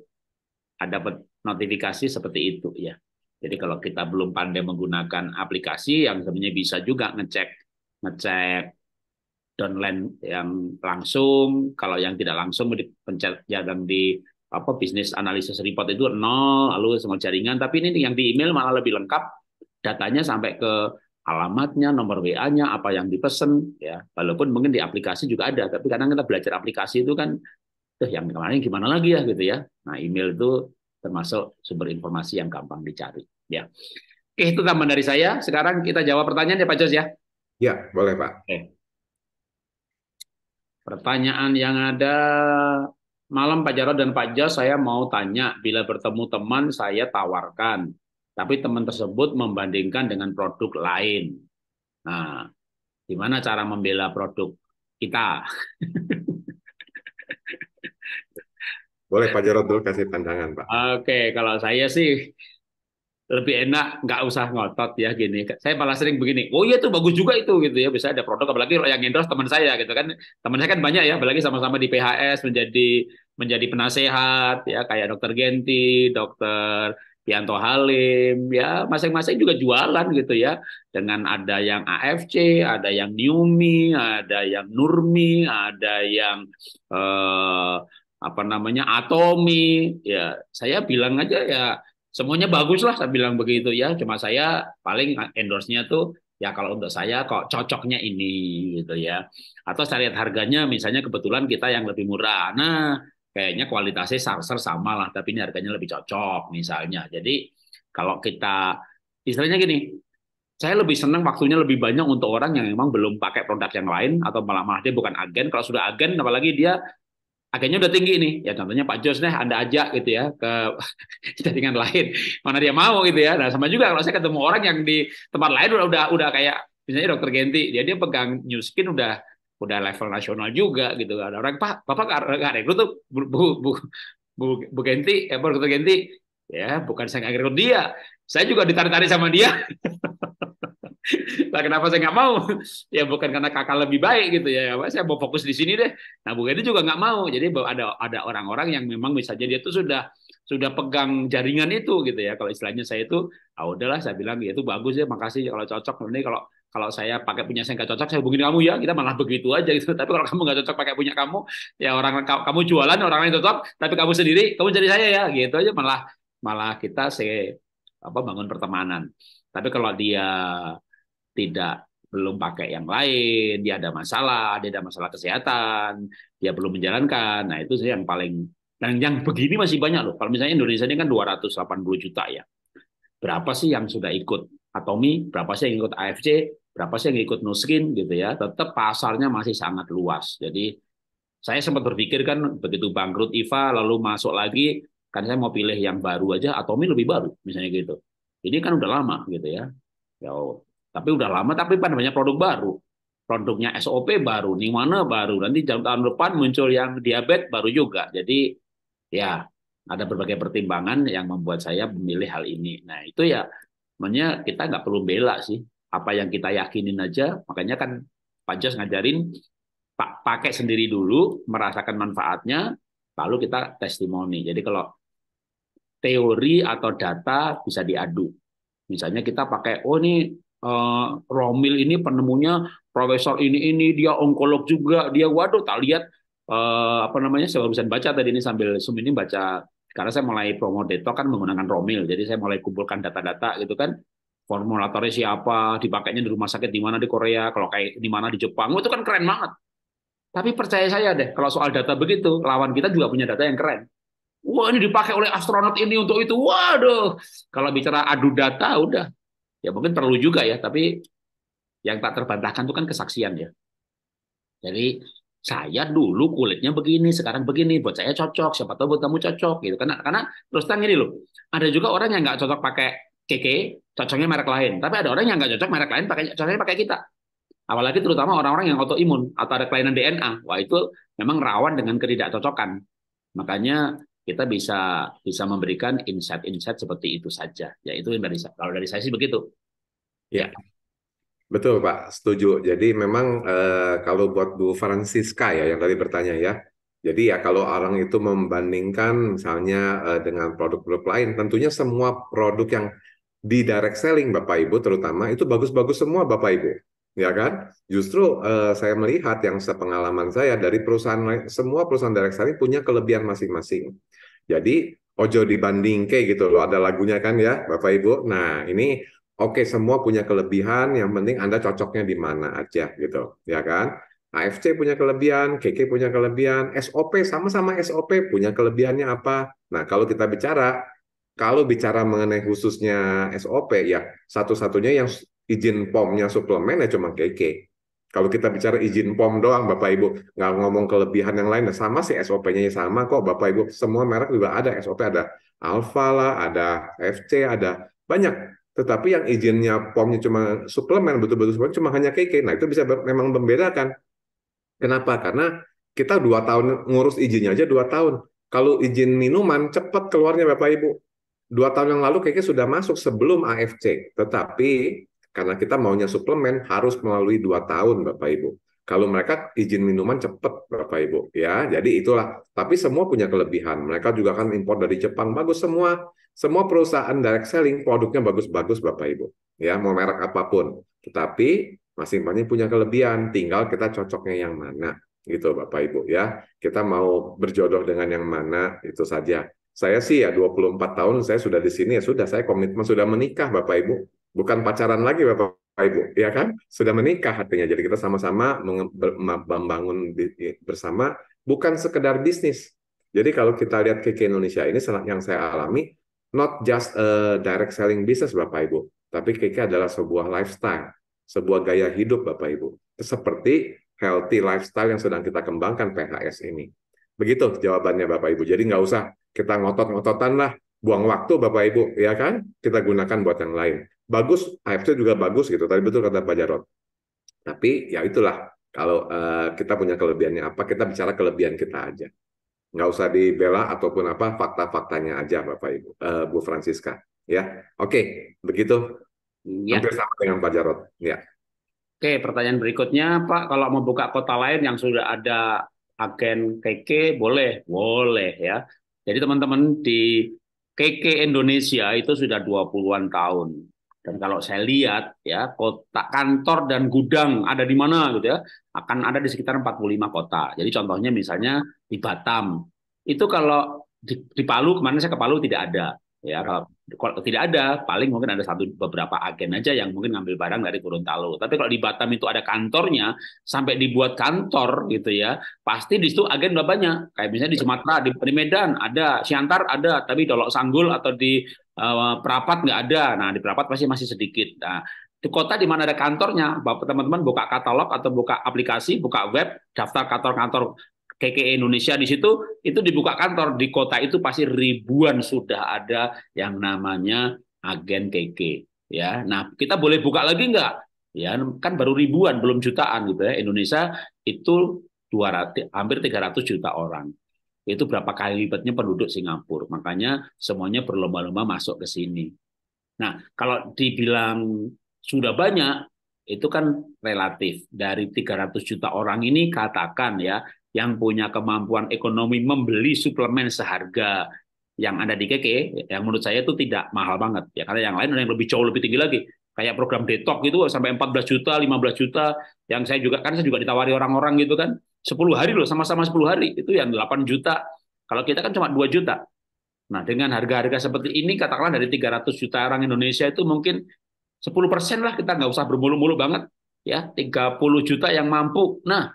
ada ah, dapat notifikasi seperti itu ya jadi kalau kita belum pandai menggunakan aplikasi yang sebenarnya bisa juga ngecek ngecek downline yang langsung kalau yang tidak langsung pencet jarang di apa bisnis analisis report itu nol lalu semua jaringan tapi ini yang di email malah lebih lengkap datanya sampai ke alamatnya nomor WA-nya apa yang dipesan ya walaupun mungkin di aplikasi juga ada tapi kadang kita belajar aplikasi itu kan tuh yang kemarin gimana lagi ya gitu ya nah email itu termasuk sumber informasi yang gampang dicari ya oke itu tambahan dari saya sekarang kita jawab pertanyaan ya Pak Jos ya ya boleh Pak oke. pertanyaan yang ada malam Pak Jarod dan Pak Jos saya mau tanya bila bertemu teman saya tawarkan tapi teman tersebut membandingkan dengan produk lain. Nah, gimana cara membela produk kita? Boleh Pak Jarod dulu kasih pandangan Pak. Oke, kalau saya sih lebih enak nggak usah ngotot ya gini. Saya malah sering begini, oh iya tuh bagus juga itu gitu ya. Bisa ada produk apalagi yang endorse teman saya gitu kan. Teman saya kan banyak ya, apalagi sama-sama di PHS menjadi menjadi penasehat ya kayak dokter Genti, dokter Pianto Halim ya masing-masing juga jualan gitu ya dengan ada yang AFC, ada yang Newmi, ada yang Nurmi, ada yang eh, apa namanya Atomi ya saya bilang aja ya semuanya bagus lah saya bilang begitu ya cuma saya paling endorse-nya tuh ya kalau untuk saya kok cocoknya ini gitu ya atau saya lihat harganya misalnya kebetulan kita yang lebih murah nah kayaknya kualitasnya sarser sama lah tapi ini harganya lebih cocok misalnya jadi kalau kita istilahnya gini saya lebih senang waktunya lebih banyak untuk orang yang memang belum pakai produk yang lain atau malah malah dia bukan agen kalau sudah agen apalagi dia agaknya udah tinggi nih ya contohnya Pak Jos deh anda ajak gitu ya ke jaringan lain mana dia mau gitu ya nah sama juga kalau saya ketemu orang yang di tempat lain udah udah, udah kayak misalnya dokter Genti dia dia pegang Newskin udah udah level nasional juga gitu ada orang Pak Bapak nggak rekrut tuh bu bu bu bu, bu Genti eh, bu dokter Genti ya bukan saya nggak rekrut dia saya juga ditarik-tarik sama dia lah kenapa saya nggak mau? Ya bukan karena kakak lebih baik gitu ya. Saya mau fokus di sini deh. Nah bukan itu juga nggak mau. Jadi ada ada orang-orang yang memang bisa jadi itu sudah sudah pegang jaringan itu gitu ya. Kalau istilahnya saya itu, ah udahlah saya bilang ya itu bagus ya, makasih ya kalau cocok. Nanti kalau kalau saya pakai punya saya nggak cocok, saya begini kamu ya. Kita malah begitu aja gitu. Tapi kalau kamu nggak cocok pakai punya kamu, ya orang kamu jualan orang lain cocok, tapi kamu sendiri kamu jadi saya ya gitu aja. Malah malah kita se apa bangun pertemanan. Tapi kalau dia tidak belum pakai yang lain, dia ada masalah, dia ada masalah kesehatan, dia belum menjalankan. Nah, itu sih yang paling dan yang begini masih banyak loh. Kalau misalnya Indonesia ini kan 280 juta ya. Berapa sih yang sudah ikut Atomi, berapa sih yang ikut AFC, berapa sih yang ikut Nuskin gitu ya. Tetap pasarnya masih sangat luas. Jadi saya sempat berpikir kan begitu bangkrut IFA lalu masuk lagi kan saya mau pilih yang baru aja Atomi lebih baru misalnya gitu. Ini kan udah lama gitu ya. Ya tapi udah lama, tapi pada kan banyak produk baru. Produknya SOP baru, nih mana baru. Nanti jam tahun depan muncul yang diabetes baru juga. Jadi ya ada berbagai pertimbangan yang membuat saya memilih hal ini. Nah itu ya, makanya kita nggak perlu bela sih. Apa yang kita yakinin aja, makanya kan Pak Jos ngajarin pak pakai sendiri dulu, merasakan manfaatnya, lalu kita testimoni. Jadi kalau teori atau data bisa diadu. Misalnya kita pakai, oh ini uh, Romil ini penemunya profesor ini ini dia onkolog juga dia waduh tak lihat uh, apa namanya saya barusan baca tadi ini sambil zoom ini baca karena saya mulai promo detok kan menggunakan Romil jadi saya mulai kumpulkan data-data gitu kan formulatornya siapa dipakainya di rumah sakit di mana di Korea kalau kayak di mana di Jepang oh, itu kan keren banget tapi percaya saya deh kalau soal data begitu lawan kita juga punya data yang keren wah ini dipakai oleh astronot ini untuk itu waduh kalau bicara adu data udah ya mungkin perlu juga ya tapi yang tak terbantahkan itu kan kesaksian ya jadi saya dulu kulitnya begini sekarang begini buat saya cocok siapa tahu buat kamu cocok gitu karena karena terus terang ini loh ada juga orang yang nggak cocok pakai keke cocoknya merek lain tapi ada orang yang nggak cocok merek lain pakai cocoknya pakai kita apalagi terutama orang-orang yang autoimun atau ada kelainan DNA wah itu memang rawan dengan ketidakcocokan makanya kita bisa bisa memberikan insight-insight seperti itu saja. Ya itu dari kalau dari saya sih begitu. Ya. ya. Betul Pak, setuju. Jadi memang eh, kalau buat Bu Francisca ya yang tadi bertanya ya. Jadi ya kalau orang itu membandingkan misalnya eh, dengan produk-produk lain, tentunya semua produk yang di direct selling Bapak Ibu terutama itu bagus-bagus semua Bapak Ibu. Ya kan? Justru eh, saya melihat yang sepengalaman saya dari perusahaan semua perusahaan direct selling punya kelebihan masing-masing jadi ojo dibanding ke gitu loh. Ada lagunya kan ya Bapak Ibu. Nah ini oke okay, semua punya kelebihan. Yang penting Anda cocoknya di mana aja gitu ya kan. AFC punya kelebihan, KK punya kelebihan, SOP sama-sama SOP punya kelebihannya apa. Nah kalau kita bicara kalau bicara mengenai khususnya SOP ya satu-satunya yang izin pomnya suplemen ya cuma KK kalau kita bicara izin POM doang, Bapak Ibu nggak ngomong kelebihan yang lain, nah sama sih SOP-nya ya sama kok, Bapak Ibu. Semua merek juga ada SOP, ada Alfa lah, ada FC, ada banyak. Tetapi yang izinnya pomnya cuma suplemen, betul-betul suplemen, cuma hanya KK. Nah itu bisa memang membedakan. Kenapa? Karena kita dua tahun ngurus izinnya aja dua tahun. Kalau izin minuman cepat keluarnya Bapak Ibu. Dua tahun yang lalu KK sudah masuk sebelum AFC, tetapi karena kita maunya suplemen harus melalui dua tahun Bapak Ibu. Kalau mereka izin minuman cepat Bapak Ibu ya. Jadi itulah. Tapi semua punya kelebihan. Mereka juga kan impor dari Jepang bagus semua. Semua perusahaan direct selling produknya bagus-bagus Bapak Ibu. Ya, mau merek apapun. Tetapi masing-masing punya kelebihan. Tinggal kita cocoknya yang mana gitu Bapak Ibu ya. Kita mau berjodoh dengan yang mana itu saja saya sih ya 24 tahun saya sudah di sini ya sudah saya komitmen sudah menikah Bapak Ibu bukan pacaran lagi Bapak Ibu, ya kan? Sudah menikah artinya. Jadi kita sama-sama membangun bersama bukan sekedar bisnis. Jadi kalau kita lihat KK Indonesia ini yang saya alami not just a direct selling business Bapak Ibu, tapi KK adalah sebuah lifestyle, sebuah gaya hidup Bapak Ibu. Seperti healthy lifestyle yang sedang kita kembangkan PHS ini. Begitu jawabannya Bapak Ibu. Jadi nggak usah kita ngotot-ngototan lah buang waktu Bapak Ibu, ya kan? Kita gunakan buat yang lain. Bagus, AFC juga bagus gitu. Tadi betul kata Pak Jarot. Tapi ya itulah kalau uh, kita punya kelebihannya apa, kita bicara kelebihan kita aja. Nggak usah dibela ataupun apa fakta-faktanya aja Bapak Ibu, uh, Bu Francisca. Ya, oke, okay. begitu. Ya. Hampir sama dengan Pak Jarot. Ya. Oke, pertanyaan berikutnya Pak, kalau mau buka kota lain yang sudah ada agen KK boleh, boleh ya. Jadi teman-teman di KK Indonesia itu sudah 20-an tahun. Dan kalau saya lihat ya kota kantor dan gudang ada di mana gitu ya, akan ada di sekitar 45 kota. Jadi contohnya misalnya di Batam. Itu kalau di, di Palu kemarin saya ke Palu tidak ada ya kalau tidak ada paling mungkin ada satu beberapa agen aja yang mungkin ngambil barang dari Gorontalo tapi kalau di Batam itu ada kantornya sampai dibuat kantor gitu ya pasti di situ agen udah banyak kayak misalnya di Sumatera di, di Medan ada Siantar ada tapi Dolok Sanggul atau di uh, Perapat nggak ada nah di Perapat pasti masih sedikit nah di kota di mana ada kantornya, bapak teman-teman buka katalog atau buka aplikasi, buka web, daftar kantor-kantor KKI Indonesia di situ itu dibuka kantor di kota itu pasti ribuan sudah ada yang namanya agen KK ya. Nah, kita boleh buka lagi enggak? Ya, kan baru ribuan belum jutaan gitu ya. Indonesia itu 200 hampir 300 juta orang. Itu berapa kali lipatnya penduduk Singapura. Makanya semuanya berlomba-lomba masuk ke sini. Nah, kalau dibilang sudah banyak itu kan relatif dari 300 juta orang ini katakan ya yang punya kemampuan ekonomi membeli suplemen seharga yang ada di KK, e, yang menurut saya itu tidak mahal banget. Ya karena yang lain ada yang lebih jauh lebih tinggi lagi. Kayak program detox gitu sampai 14 juta, 15 juta, yang saya juga kan saya juga ditawari orang-orang gitu kan. 10 hari loh, sama-sama 10 hari. Itu yang 8 juta. Kalau kita kan cuma 2 juta. Nah, dengan harga-harga seperti ini, katakanlah dari 300 juta orang Indonesia itu mungkin 10 persen lah kita nggak usah bermulu-mulu banget. ya 30 juta yang mampu. Nah,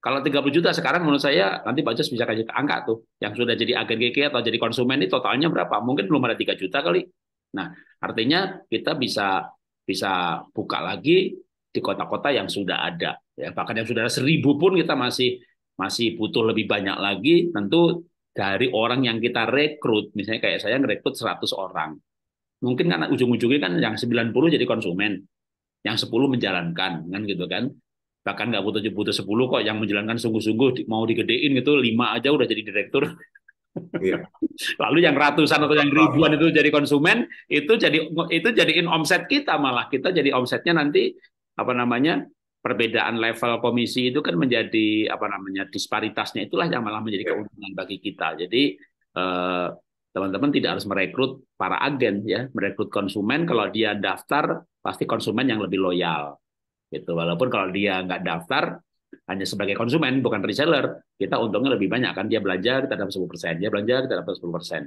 kalau 30 juta sekarang menurut saya nanti Pak Jos bisa kasih angka tuh. Yang sudah jadi agen GK atau jadi konsumen itu totalnya berapa? Mungkin belum ada 3 juta kali. Nah, artinya kita bisa bisa buka lagi di kota-kota yang sudah ada. Ya, bahkan yang sudah ada seribu pun kita masih masih butuh lebih banyak lagi tentu dari orang yang kita rekrut. Misalnya kayak saya ngerekrut 100 orang. Mungkin karena ujung-ujungnya kan yang 90 jadi konsumen, yang 10 menjalankan kan gitu kan bahkan nggak butuh butuh sepuluh kok yang menjalankan sungguh-sungguh mau digedein gitu lima aja udah jadi direktur iya. lalu yang ratusan atau yang ribuan itu jadi konsumen itu jadi itu jadiin omset kita malah kita jadi omsetnya nanti apa namanya perbedaan level komisi itu kan menjadi apa namanya disparitasnya itulah yang malah menjadi iya. keuntungan bagi kita jadi eh, teman-teman tidak harus merekrut para agen ya merekrut konsumen kalau dia daftar pasti konsumen yang lebih loyal gitu walaupun kalau dia nggak daftar hanya sebagai konsumen bukan reseller kita untungnya lebih banyak kan dia belanja kita dapat 10 persen dia belanja kita dapat 10 persen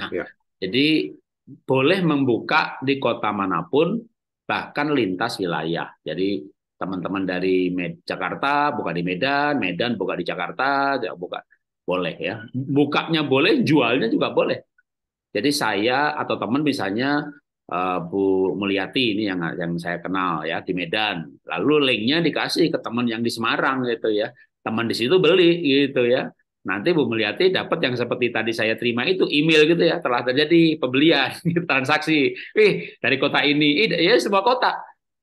nah ya. jadi boleh membuka di kota manapun bahkan lintas wilayah jadi teman-teman dari Med Jakarta buka di Medan Medan buka di Jakarta ya buka boleh ya bukanya boleh jualnya juga boleh jadi saya atau teman misalnya Eh, Bu Mulyati ini yang yang saya kenal ya di Medan. Lalu linknya dikasih ke teman yang di Semarang gitu ya. Teman di situ beli gitu ya. Nanti Bu Mulyati dapat yang seperti tadi saya terima itu email gitu ya telah terjadi pembelian gitu, transaksi. Ih dari kota ini, Ih, ya semua kota.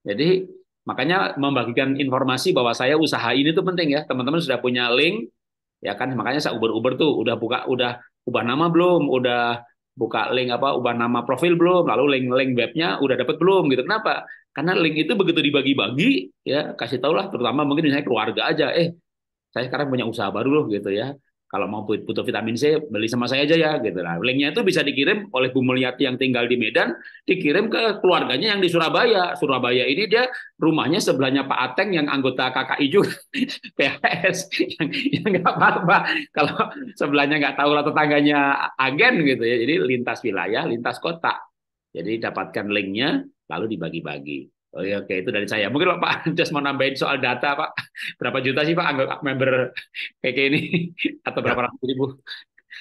Jadi makanya membagikan informasi bahwa saya usaha ini tuh penting ya. Teman-teman sudah punya link ya kan makanya saya uber uber tuh udah buka udah ubah nama belum udah buka link apa ubah nama profil belum lalu link link webnya udah dapat belum gitu kenapa karena link itu begitu dibagi-bagi ya kasih tau lah terutama mungkin misalnya keluarga aja eh saya sekarang punya usaha baru loh gitu ya kalau mau butuh vitamin C beli sama saya aja ya gitu lah. linknya itu bisa dikirim oleh Bu Mulyati yang tinggal di Medan dikirim ke keluarganya yang di Surabaya Surabaya ini dia rumahnya sebelahnya Pak Ateng yang anggota KKI juga PHS yang nggak apa-apa kalau sebelahnya nggak tahu lah tetangganya agen gitu ya jadi lintas wilayah lintas kota jadi dapatkan linknya lalu dibagi-bagi Oh, ya, oke, itu dari saya. Mungkin loh, Pak Andes mau nambahin soal data, Pak. Berapa juta sih, Pak, anggota member KK ini? Atau berapa ya. ratus ribu?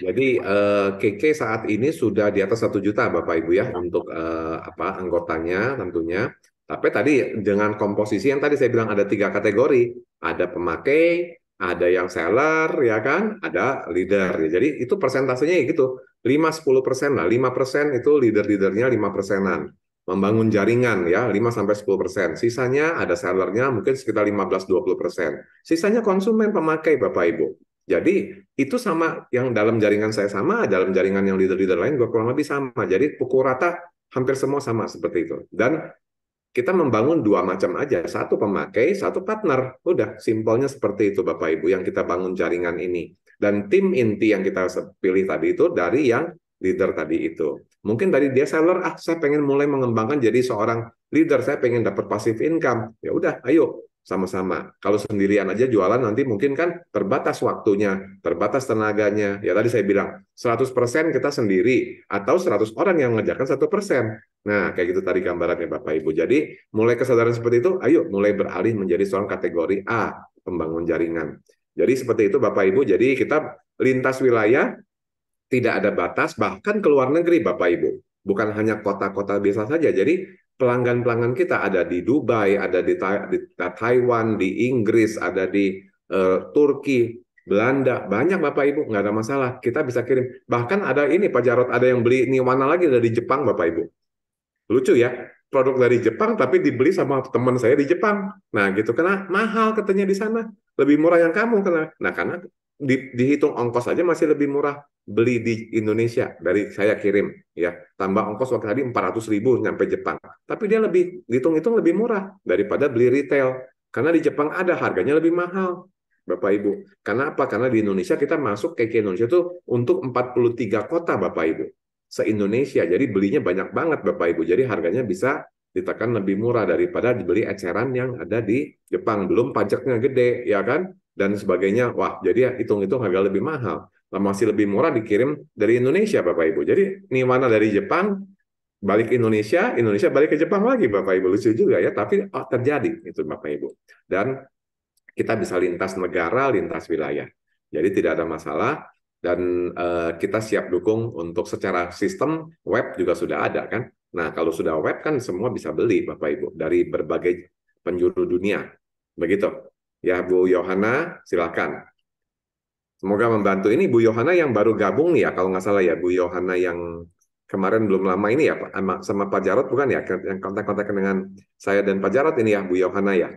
Jadi uh, eh, KK saat ini sudah di atas satu juta, Bapak Ibu ya, ya. untuk uh, apa anggotanya tentunya. Tapi tadi dengan komposisi yang tadi saya bilang ada tiga kategori, ada pemakai, ada yang seller, ya kan, ada leader. Jadi itu persentasenya ya gitu, 5-10 persen lah, 5 persen itu leader-leadernya 5 persenan membangun jaringan ya 5 sampai 10 persen. Sisanya ada sellernya mungkin sekitar 15-20 persen. Sisanya konsumen pemakai Bapak Ibu. Jadi itu sama yang dalam jaringan saya sama, dalam jaringan yang leader-leader lain gue kurang lebih sama. Jadi pukul rata hampir semua sama seperti itu. Dan kita membangun dua macam aja, satu pemakai, satu partner. Udah, simpelnya seperti itu Bapak Ibu yang kita bangun jaringan ini. Dan tim inti yang kita pilih tadi itu dari yang leader tadi itu. Mungkin dari dia seller, ah saya pengen mulai mengembangkan jadi seorang leader, saya pengen dapat pasif income. Ya udah, ayo sama-sama. Kalau sendirian aja jualan nanti mungkin kan terbatas waktunya, terbatas tenaganya. Ya tadi saya bilang 100% kita sendiri atau 100 orang yang mengerjakan satu persen. Nah, kayak gitu tadi gambarannya Bapak Ibu. Jadi, mulai kesadaran seperti itu, ayo mulai beralih menjadi seorang kategori A, pembangun jaringan. Jadi seperti itu Bapak Ibu. Jadi kita lintas wilayah tidak ada batas, bahkan ke luar negeri, Bapak Ibu. Bukan hanya kota-kota biasa saja. Jadi pelanggan-pelanggan kita ada di Dubai, ada di, Taiwan, di Inggris, ada di uh, Turki, Belanda, banyak Bapak Ibu, nggak ada masalah. Kita bisa kirim. Bahkan ada ini Pak Jarot, ada yang beli ini mana lagi dari Jepang Bapak Ibu. Lucu ya, produk dari Jepang tapi dibeli sama teman saya di Jepang. Nah gitu, karena mahal katanya di sana. Lebih murah yang kamu. Karena, nah karena di, dihitung ongkos aja masih lebih murah beli di Indonesia dari saya kirim ya tambah ongkos waktu tadi 400 ribu sampai Jepang tapi dia lebih dihitung-hitung lebih murah daripada beli retail karena di Jepang ada harganya lebih mahal Bapak Ibu karena apa karena di Indonesia kita masuk ke Indonesia tuh untuk 43 kota Bapak Ibu se Indonesia jadi belinya banyak banget Bapak Ibu jadi harganya bisa ditekan lebih murah daripada dibeli eceran yang ada di Jepang belum pajaknya gede ya kan dan sebagainya. Wah, jadi ya hitung-hitung harga lebih mahal. masih lebih murah dikirim dari Indonesia, Bapak Ibu. Jadi ini mana dari Jepang balik Indonesia, Indonesia balik ke Jepang lagi, Bapak Ibu. Lucu juga ya, tapi oh, terjadi itu Bapak Ibu. Dan kita bisa lintas negara, lintas wilayah. Jadi tidak ada masalah dan uh, kita siap dukung untuk secara sistem web juga sudah ada kan. Nah, kalau sudah web kan semua bisa beli Bapak Ibu dari berbagai penjuru dunia. Begitu. Ya, Bu Yohana, silakan. Semoga membantu. Ini Bu Yohana yang baru gabung ya, kalau nggak salah ya, Bu Yohana yang kemarin belum lama ini ya, Pak sama Pak Jarot bukan ya, yang kontak-kontak dengan saya dan Pak Jarot ini ya, Bu Yohana ya.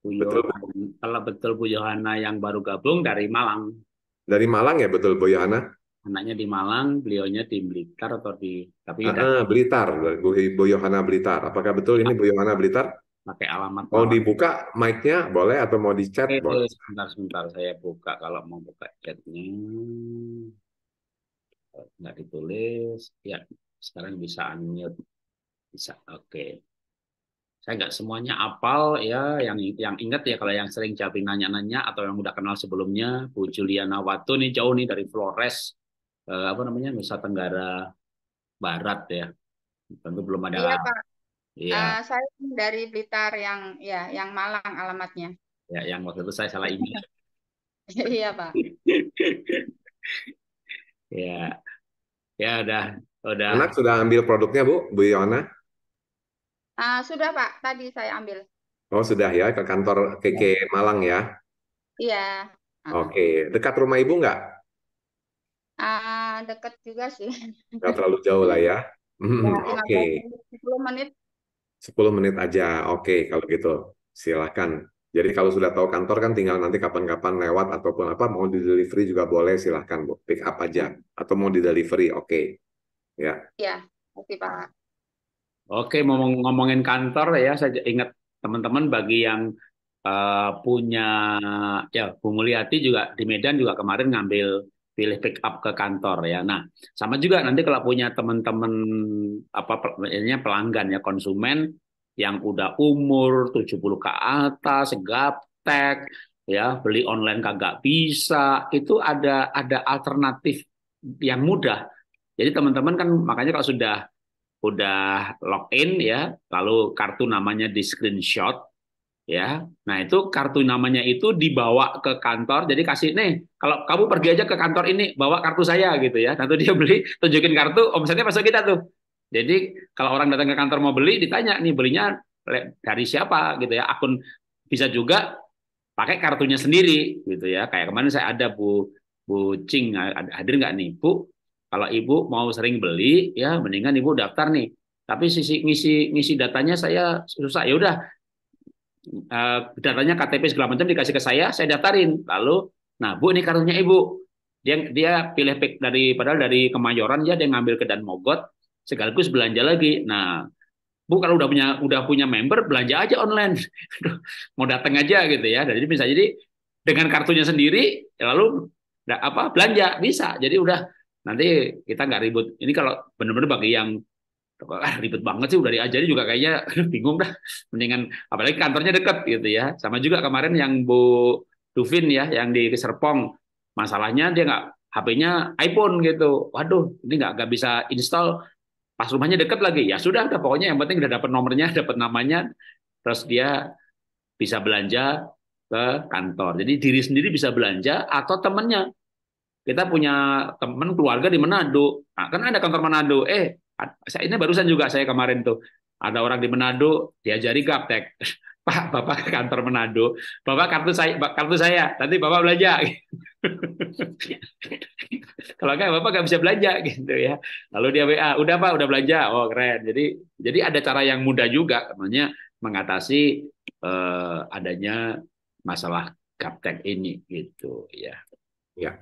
Bu betul, Yohana. Kalau betul Bu Yohana yang baru gabung dari Malang. Dari Malang ya, betul Bu Yohana? anaknya di Malang, beliaunya di Blitar atau di tapi ah, Blitar, Bu, Bu Yohana Blitar. Apakah betul ini iya. Bu Yohana Blitar? pakai alamat. Mau dibuka mic-nya boleh atau mau di chat? Eh, boleh. Sebentar, sebentar saya buka kalau mau buka chatnya. Eh, nggak ditulis. Ya, sekarang bisa unmute. Bisa, oke. Okay. Saya nggak semuanya apal ya, yang yang ingat ya kalau yang sering Javi nanya-nanya atau yang udah kenal sebelumnya, Bu Juliana Watu nih jauh nih dari Flores, eh, apa namanya Nusa Tenggara Barat ya. Tentu belum ada. Iya, Pak Iya. Uh, saya dari Blitar yang ya yang Malang alamatnya. Ya, yang waktu itu saya salah ini. iya, Pak. ya. Ya udah, udah. Anak sudah ambil produknya, Bu, Bu Yona? Uh, sudah, Pak. Tadi saya ambil. Oh, sudah ya ke kantor KK iya. Malang ya. Iya. Uh. Oke, dekat rumah Ibu nggak? Uh, dekat juga sih. Nggak terlalu jauh lah ya. Iya, hmm, oke. sepuluh okay. 10 menit 10 menit aja. Oke, kalau gitu silahkan. Jadi kalau sudah tahu kantor kan tinggal nanti kapan-kapan lewat ataupun apa mau di delivery juga boleh silahkan bu pick up aja atau mau di delivery oke okay. ya. Iya, oke pak. Oke mau ngomongin kantor ya saya ingat teman-teman bagi yang uh, punya ya Bu Mulyati juga di Medan juga kemarin ngambil pilih pick up ke kantor ya. Nah, sama juga nanti kalau punya teman-teman apa ini pelanggan ya konsumen yang udah umur 70 ke atas, gaptek, ya beli online kagak bisa, itu ada ada alternatif yang mudah. Jadi teman-teman kan makanya kalau sudah udah login ya, lalu kartu namanya di screenshot ya. Nah, itu kartu namanya itu dibawa ke kantor. Jadi kasih nih, kalau kamu pergi aja ke kantor ini, bawa kartu saya gitu ya. Nanti dia beli, tunjukin kartu, omsetnya masuk kita tuh. Jadi kalau orang datang ke kantor mau beli, ditanya nih belinya dari siapa gitu ya. Akun bisa juga pakai kartunya sendiri gitu ya. Kayak kemarin saya ada Bu Bu Cing hadir nggak nih Bu? Kalau Ibu mau sering beli, ya mendingan Ibu daftar nih. Tapi sisi ngisi ngisi datanya saya susah. Ya udah, uh, datanya KTP segala macam dikasih ke saya, saya daftarin. Lalu, nah bu ini kartunya ibu. Dia dia pilih pick dari padahal dari Kemayoran ya dia ngambil ke Dan Mogot sekaligus belanja lagi. Nah, Bu kalau udah punya udah punya member belanja aja online. mau datang aja gitu ya. Jadi bisa jadi dengan kartunya sendiri lalu apa belanja bisa. Jadi udah nanti kita nggak ribut. Ini kalau benar-benar bagi yang ah, ribet banget sih udah diajari juga kayaknya bingung dah mendingan apalagi kantornya deket gitu ya sama juga kemarin yang Bu Dufin ya yang di Serpong masalahnya dia nggak HP-nya iPhone gitu waduh ini nggak nggak bisa install pas rumahnya deket lagi ya sudah udah pokoknya yang penting udah dapat nomornya dapat namanya terus dia bisa belanja ke kantor jadi diri sendiri bisa belanja atau temennya kita punya teman keluarga di Manado nah, kan ada kantor Manado eh saya Ini barusan juga saya kemarin tuh ada orang di Manado diajari gaptek. Pak, Bapak ke kantor Manado, Bapak kartu saya, kartu saya, nanti Bapak belanja. Kalau nggak Bapak nggak bisa belanja gitu ya. Lalu dia WA, udah Pak, udah belanja. Oh, keren. Jadi jadi ada cara yang mudah juga namanya mengatasi eh, adanya masalah gaptek ini gitu ya. Ya.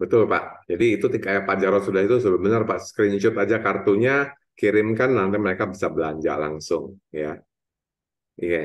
Betul Pak. Jadi itu kayak Pak Jarod sudah itu sebenarnya benar Pak. Screenshot aja kartunya, kirimkan nanti mereka bisa belanja langsung ya. Iya. Yeah.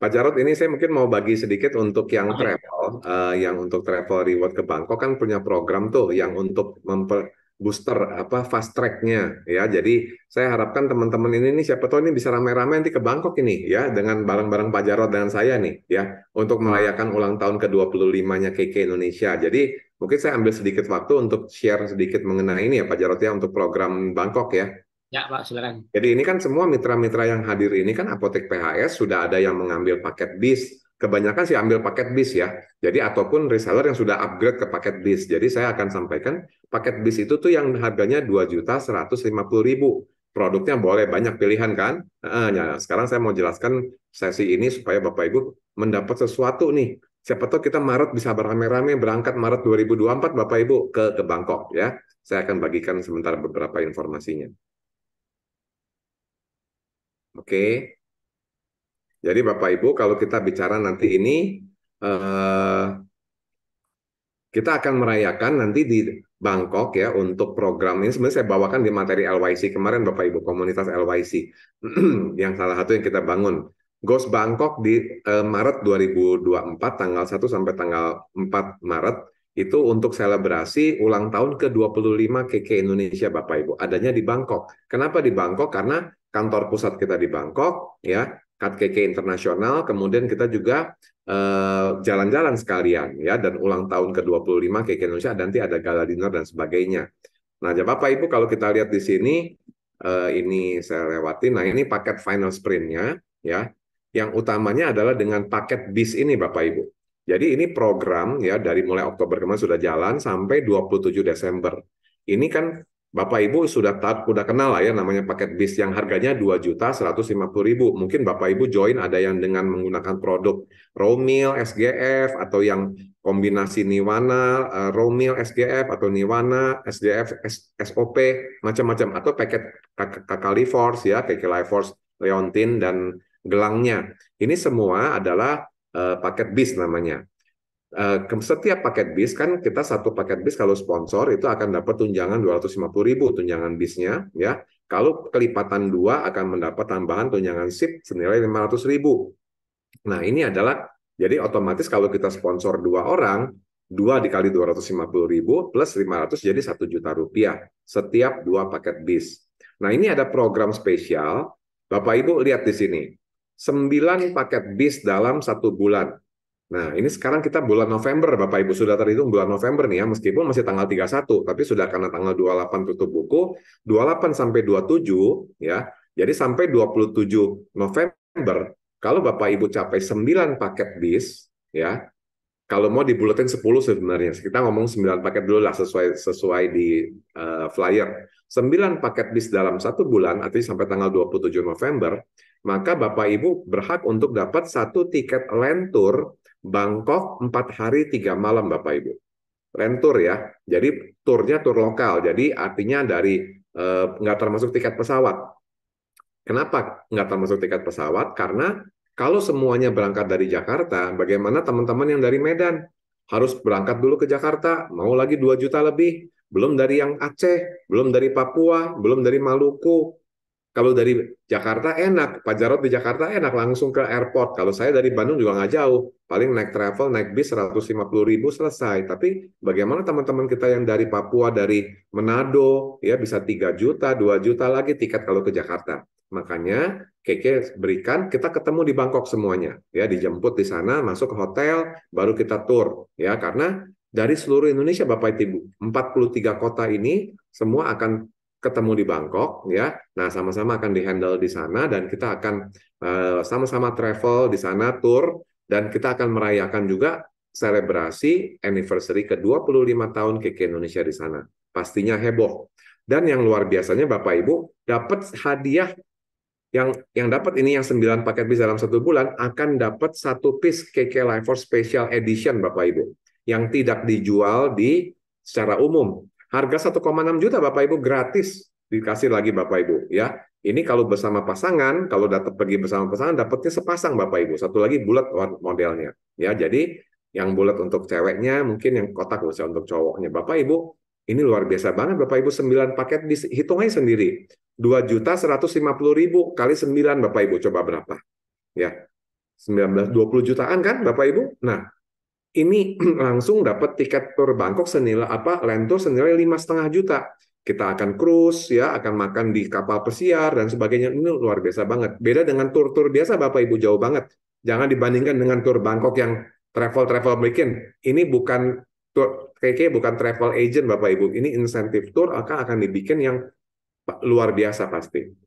Pak Jarod ini saya mungkin mau bagi sedikit untuk yang travel, uh, yang untuk travel reward ke Bangkok kan punya program tuh yang untuk memper booster apa fast tracknya ya. Jadi saya harapkan teman-teman ini nih siapa tahu ini bisa rame-rame nanti ke Bangkok ini ya dengan barang-barang Pak Jarod dan saya nih ya untuk merayakan ulang tahun ke-25-nya KK Indonesia. Jadi Mungkin saya ambil sedikit waktu untuk share sedikit mengenai ini ya Pak Jarot ya untuk program Bangkok ya. Ya Pak, silakan. Jadi ini kan semua mitra-mitra yang hadir ini kan apotek PHS sudah ada yang mengambil paket bis. Kebanyakan sih ambil paket bis ya. Jadi ataupun reseller yang sudah upgrade ke paket bis. Jadi saya akan sampaikan paket bis itu tuh yang harganya dua juta seratus lima puluh ribu produknya boleh banyak pilihan kan? Nah, sekarang saya mau jelaskan sesi ini supaya Bapak Ibu mendapat sesuatu nih Siapa tahu kita Maret bisa beramai-ramai berangkat Maret 2024 Bapak Ibu ke ke Bangkok ya. Saya akan bagikan sebentar beberapa informasinya. Oke. Jadi Bapak Ibu kalau kita bicara nanti ini eh, kita akan merayakan nanti di Bangkok ya untuk program ini sebenarnya saya bawakan di materi LYC kemarin Bapak Ibu komunitas LYC yang salah satu yang kita bangun Ghost Bangkok di uh, Maret 2024 tanggal 1 sampai tanggal 4 Maret itu untuk selebrasi ulang tahun ke-25 KK Indonesia Bapak Ibu. Adanya di Bangkok. Kenapa di Bangkok? Karena kantor pusat kita di Bangkok ya, Kat KK Internasional, kemudian kita juga jalan eh, jalan-jalan sekalian ya dan ulang tahun ke-25 KK Indonesia nanti ada gala dinner dan sebagainya. Nah, ya Bapak Ibu kalau kita lihat di sini uh, ini saya lewati. Nah, ini paket final sprintnya ya yang utamanya adalah dengan paket bis ini Bapak Ibu. Jadi ini program ya dari mulai Oktober kemarin sudah jalan sampai 27 Desember. Ini kan Bapak Ibu sudah tahu, sudah kenal lah ya namanya paket bis yang harganya juta 2.150.000. Mungkin Bapak Ibu join ada yang dengan menggunakan produk Romil, SGF atau yang kombinasi Niwana, eh, Romil, SGF atau Niwana, SGF, SOP, macam-macam atau paket Kakali Force ya, Kakali Force, Leontin dan gelangnya. Ini semua adalah uh, paket bis namanya. Uh, setiap paket bis kan kita satu paket bis kalau sponsor itu akan dapat tunjangan puluh ribu tunjangan bisnya ya. Kalau kelipatan dua akan mendapat tambahan tunjangan sip senilai ratus ribu. Nah ini adalah jadi otomatis kalau kita sponsor dua orang, dua dikali dua ratus lima puluh ribu plus lima ratus jadi satu juta rupiah setiap dua paket bis. Nah ini ada program spesial. Bapak Ibu lihat di sini. 9 paket bis dalam satu bulan. Nah, ini sekarang kita bulan November, Bapak Ibu sudah terhitung bulan November nih ya, meskipun masih tanggal 31, tapi sudah karena tanggal 28 tutup buku, 28 sampai 27 ya. Jadi sampai 27 November kalau Bapak Ibu capai 9 paket bis ya. Kalau mau dibuletin 10 sebenarnya. Kita ngomong 9 paket dulu lah sesuai sesuai di uh, flyer. 9 paket bis dalam satu bulan artinya sampai tanggal 27 November maka Bapak Ibu berhak untuk dapat satu tiket land Bangkok 4 hari 3 malam Bapak Ibu. Land ya. Jadi turnya tur lokal. Jadi artinya dari eh, nggak termasuk tiket pesawat. Kenapa nggak termasuk tiket pesawat? Karena kalau semuanya berangkat dari Jakarta, bagaimana teman-teman yang dari Medan harus berangkat dulu ke Jakarta, mau lagi 2 juta lebih, belum dari yang Aceh, belum dari Papua, belum dari Maluku, kalau dari Jakarta enak, Pak Jarot di Jakarta enak langsung ke airport. Kalau saya dari Bandung juga nggak jauh, paling naik travel, naik bis 150 ribu selesai. Tapi bagaimana teman-teman kita yang dari Papua, dari Manado, ya bisa 3 juta, 2 juta lagi tiket kalau ke Jakarta. Makanya KK berikan kita ketemu di Bangkok semuanya ya dijemput di sana masuk ke hotel baru kita tour, ya karena dari seluruh Indonesia Bapak Ibu 43 kota ini semua akan ketemu di Bangkok ya. Nah, sama-sama akan dihandle di sana dan kita akan eh, sama-sama uh, travel di sana tour dan kita akan merayakan juga selebrasi anniversary ke-25 tahun KK Indonesia di sana. Pastinya heboh. Dan yang luar biasanya Bapak Ibu dapat hadiah yang yang dapat ini yang 9 paket bis dalam satu bulan akan dapat satu piece KK Life Force Special Edition Bapak Ibu yang tidak dijual di secara umum Harga 1,6 juta Bapak Ibu gratis dikasih lagi Bapak Ibu ya. Ini kalau bersama pasangan, kalau dapat pergi bersama pasangan dapatnya sepasang Bapak Ibu. Satu lagi bulat modelnya ya. Jadi yang bulat untuk ceweknya mungkin yang kotak bisa untuk cowoknya. Bapak Ibu ini luar biasa banget Bapak Ibu 9 paket dihitung aja sendiri. 2 juta 150 ribu kali 9 Bapak Ibu coba berapa? Ya. 19 20 jutaan kan Bapak Ibu? Nah, ini langsung dapat tiket tur Bangkok senilai apa land tour senilai lima setengah juta kita akan cruise ya akan makan di kapal pesiar dan sebagainya ini luar biasa banget beda dengan tur-tur biasa bapak ibu jauh banget jangan dibandingkan dengan tur Bangkok yang travel travel bikin ini bukan tur KK bukan travel agent bapak ibu ini insentif tour akan akan dibikin yang luar biasa pasti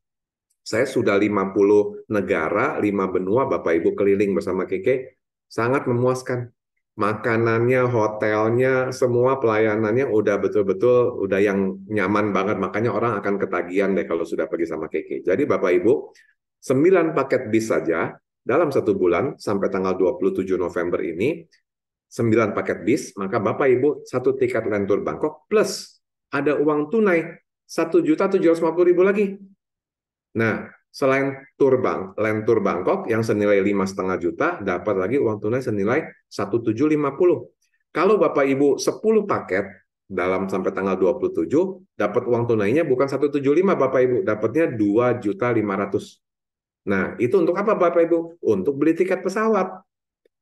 saya sudah 50 negara, 5 benua Bapak Ibu keliling bersama KK, sangat memuaskan makanannya, hotelnya, semua pelayanannya udah betul-betul udah yang nyaman banget. Makanya orang akan ketagihan deh kalau sudah pergi sama Keke. Jadi Bapak Ibu, 9 paket bis saja dalam satu bulan sampai tanggal 27 November ini, 9 paket bis, maka Bapak Ibu satu tiket lentur Bangkok plus ada uang tunai 1.750.000 lagi. Nah, Selain tur lentur Bangkok yang senilai lima 5,5 juta, dapat lagi uang tunai senilai 1,750. Kalau Bapak Ibu 10 paket dalam sampai tanggal 27, dapat uang tunainya bukan 175 Bapak Ibu, dapatnya 2 juta 500. Nah, itu untuk apa Bapak Ibu? Untuk beli tiket pesawat.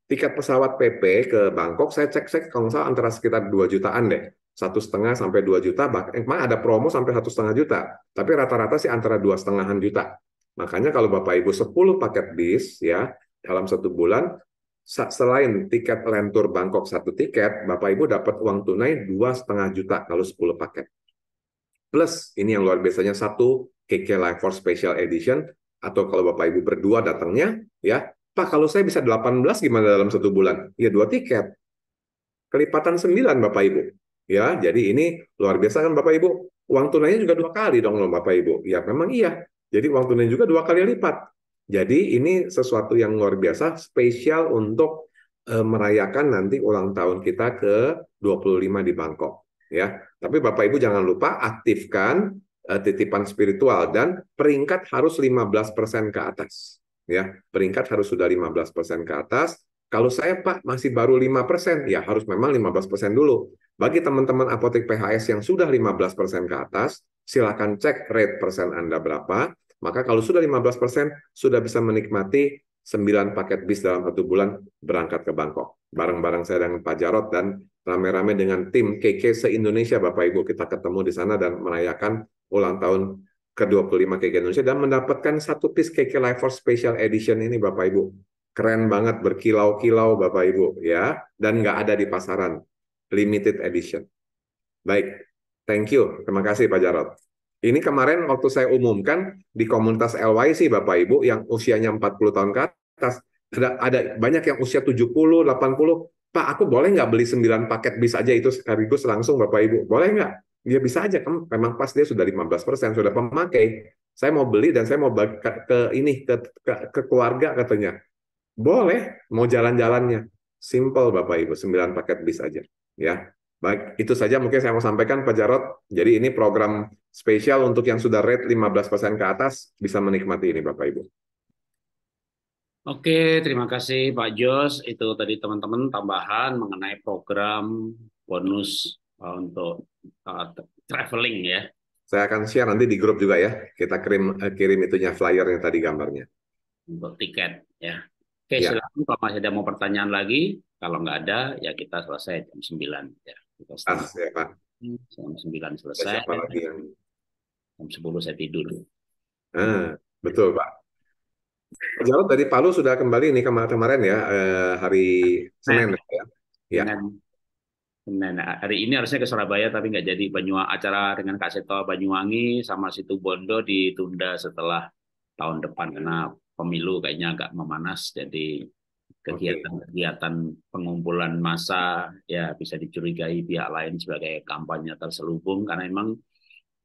Tiket pesawat PP ke Bangkok saya cek-cek kalau salah antara sekitar 2 jutaan deh satu setengah sampai dua juta bahkan eh, emang ada promo sampai satu setengah juta tapi rata-rata sih antara dua setengahan juta Makanya kalau Bapak Ibu 10 paket bis ya dalam satu bulan selain tiket lentur Bangkok satu tiket, Bapak Ibu dapat uang tunai dua setengah juta kalau 10 paket. Plus ini yang luar biasanya satu KK Life Force Special Edition atau kalau Bapak Ibu berdua datangnya ya Pak kalau saya bisa 18 gimana dalam satu bulan? Ya dua tiket. Kelipatan 9 Bapak Ibu. Ya, jadi ini luar biasa kan Bapak Ibu. Uang tunainya juga dua kali dong loh Bapak Ibu. Ya memang iya. Jadi uang tunai juga dua kali lipat. Jadi ini sesuatu yang luar biasa, spesial untuk e, merayakan nanti ulang tahun kita ke 25 di Bangkok. Ya, tapi Bapak Ibu jangan lupa aktifkan e, titipan spiritual dan peringkat harus 15% ke atas. Ya, peringkat harus sudah 15% ke atas. Kalau saya Pak masih baru 5%, ya harus memang 15% dulu. Bagi teman-teman apotek PHS yang sudah 15% ke atas, silakan cek rate persen Anda berapa maka kalau sudah 15%, sudah bisa menikmati 9 paket bis dalam satu bulan berangkat ke Bangkok. Bareng-bareng saya dengan Pak Jarot dan rame-rame dengan tim KK se-Indonesia, Bapak-Ibu. Kita ketemu di sana dan merayakan ulang tahun ke-25 KK Indonesia dan mendapatkan satu piece KK Life Force Special Edition ini, Bapak-Ibu. Keren banget, berkilau-kilau, Bapak-Ibu. ya Dan nggak ada di pasaran. Limited Edition. Baik, thank you. Terima kasih Pak Jarot. Ini kemarin waktu saya umumkan di komunitas LYC Bapak Ibu yang usianya 40 tahun ke atas, ada, ada banyak yang usia 70, 80, Pak aku boleh nggak beli 9 paket bis aja itu sekaligus langsung Bapak Ibu, boleh nggak? Dia ya, bisa aja, kan memang pas dia sudah 15%, sudah pemakai. Saya mau beli dan saya mau bagi ke, ke ini, ke, ke, ke keluarga katanya. Boleh, mau jalan-jalannya. Simple Bapak Ibu, 9 paket bis aja. ya. Baik, itu saja mungkin saya mau sampaikan Pak Jarot. Jadi ini program Spesial untuk yang sudah rate 15% ke atas bisa menikmati ini Bapak Ibu. Oke, terima kasih Pak Jos. Itu tadi teman-teman tambahan mengenai program bonus eh, untuk eh, traveling ya. Saya akan share nanti di grup juga ya. Kita kirim eh, kirim itunya flyernya tadi gambarnya. Untuk tiket ya. Oke, ya. silakan kalau masih ada mau pertanyaan lagi. Kalau nggak ada, ya kita selesai jam sembilan ya. Kita selesai. Ah, ya, Pak. Jam sembilan selesai. Siapa lagi yang jam 10 saya tidur. Ah, betul Pak. Jarod dari Palu sudah kembali nih kemarin kemarin ya eh, hari Senin nah, ya. ya. Senin. hari ini harusnya ke Surabaya tapi nggak jadi Banyuwangi acara dengan Kak Seto Banyuwangi sama Situ Bondo ditunda setelah tahun depan karena pemilu kayaknya agak memanas jadi kegiatan-kegiatan pengumpulan massa ya bisa dicurigai pihak lain sebagai kampanye terselubung karena memang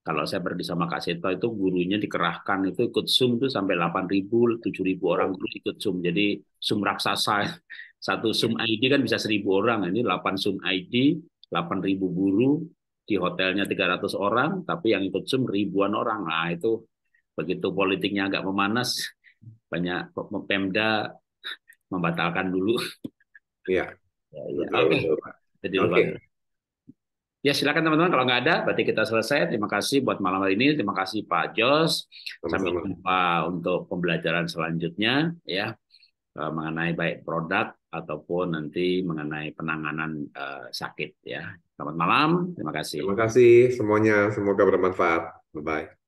kalau saya pergi sama Kak Seto itu gurunya dikerahkan itu ikut Zoom itu sampai 8.000, 7.000 orang oh. guru ikut Zoom. Jadi Zoom raksasa. Satu iya. Zoom ID kan bisa 1.000 orang. Ini 8 Zoom ID, 8.000 guru, di hotelnya 300 orang, tapi yang ikut Zoom ribuan orang. Nah, itu begitu politiknya agak memanas, banyak Pemda membatalkan dulu. Iya. Ya, ya. Oke. Okay. Jadi okay. Ya silakan teman-teman kalau nggak ada berarti kita selesai. Terima kasih buat malam hari ini. Terima kasih Pak Jos. Sampai jumpa untuk pembelajaran selanjutnya ya eh, mengenai baik produk ataupun nanti mengenai penanganan uh, sakit ya. Selamat malam. Terima kasih. Terima kasih semuanya. Semoga bermanfaat. Bye bye.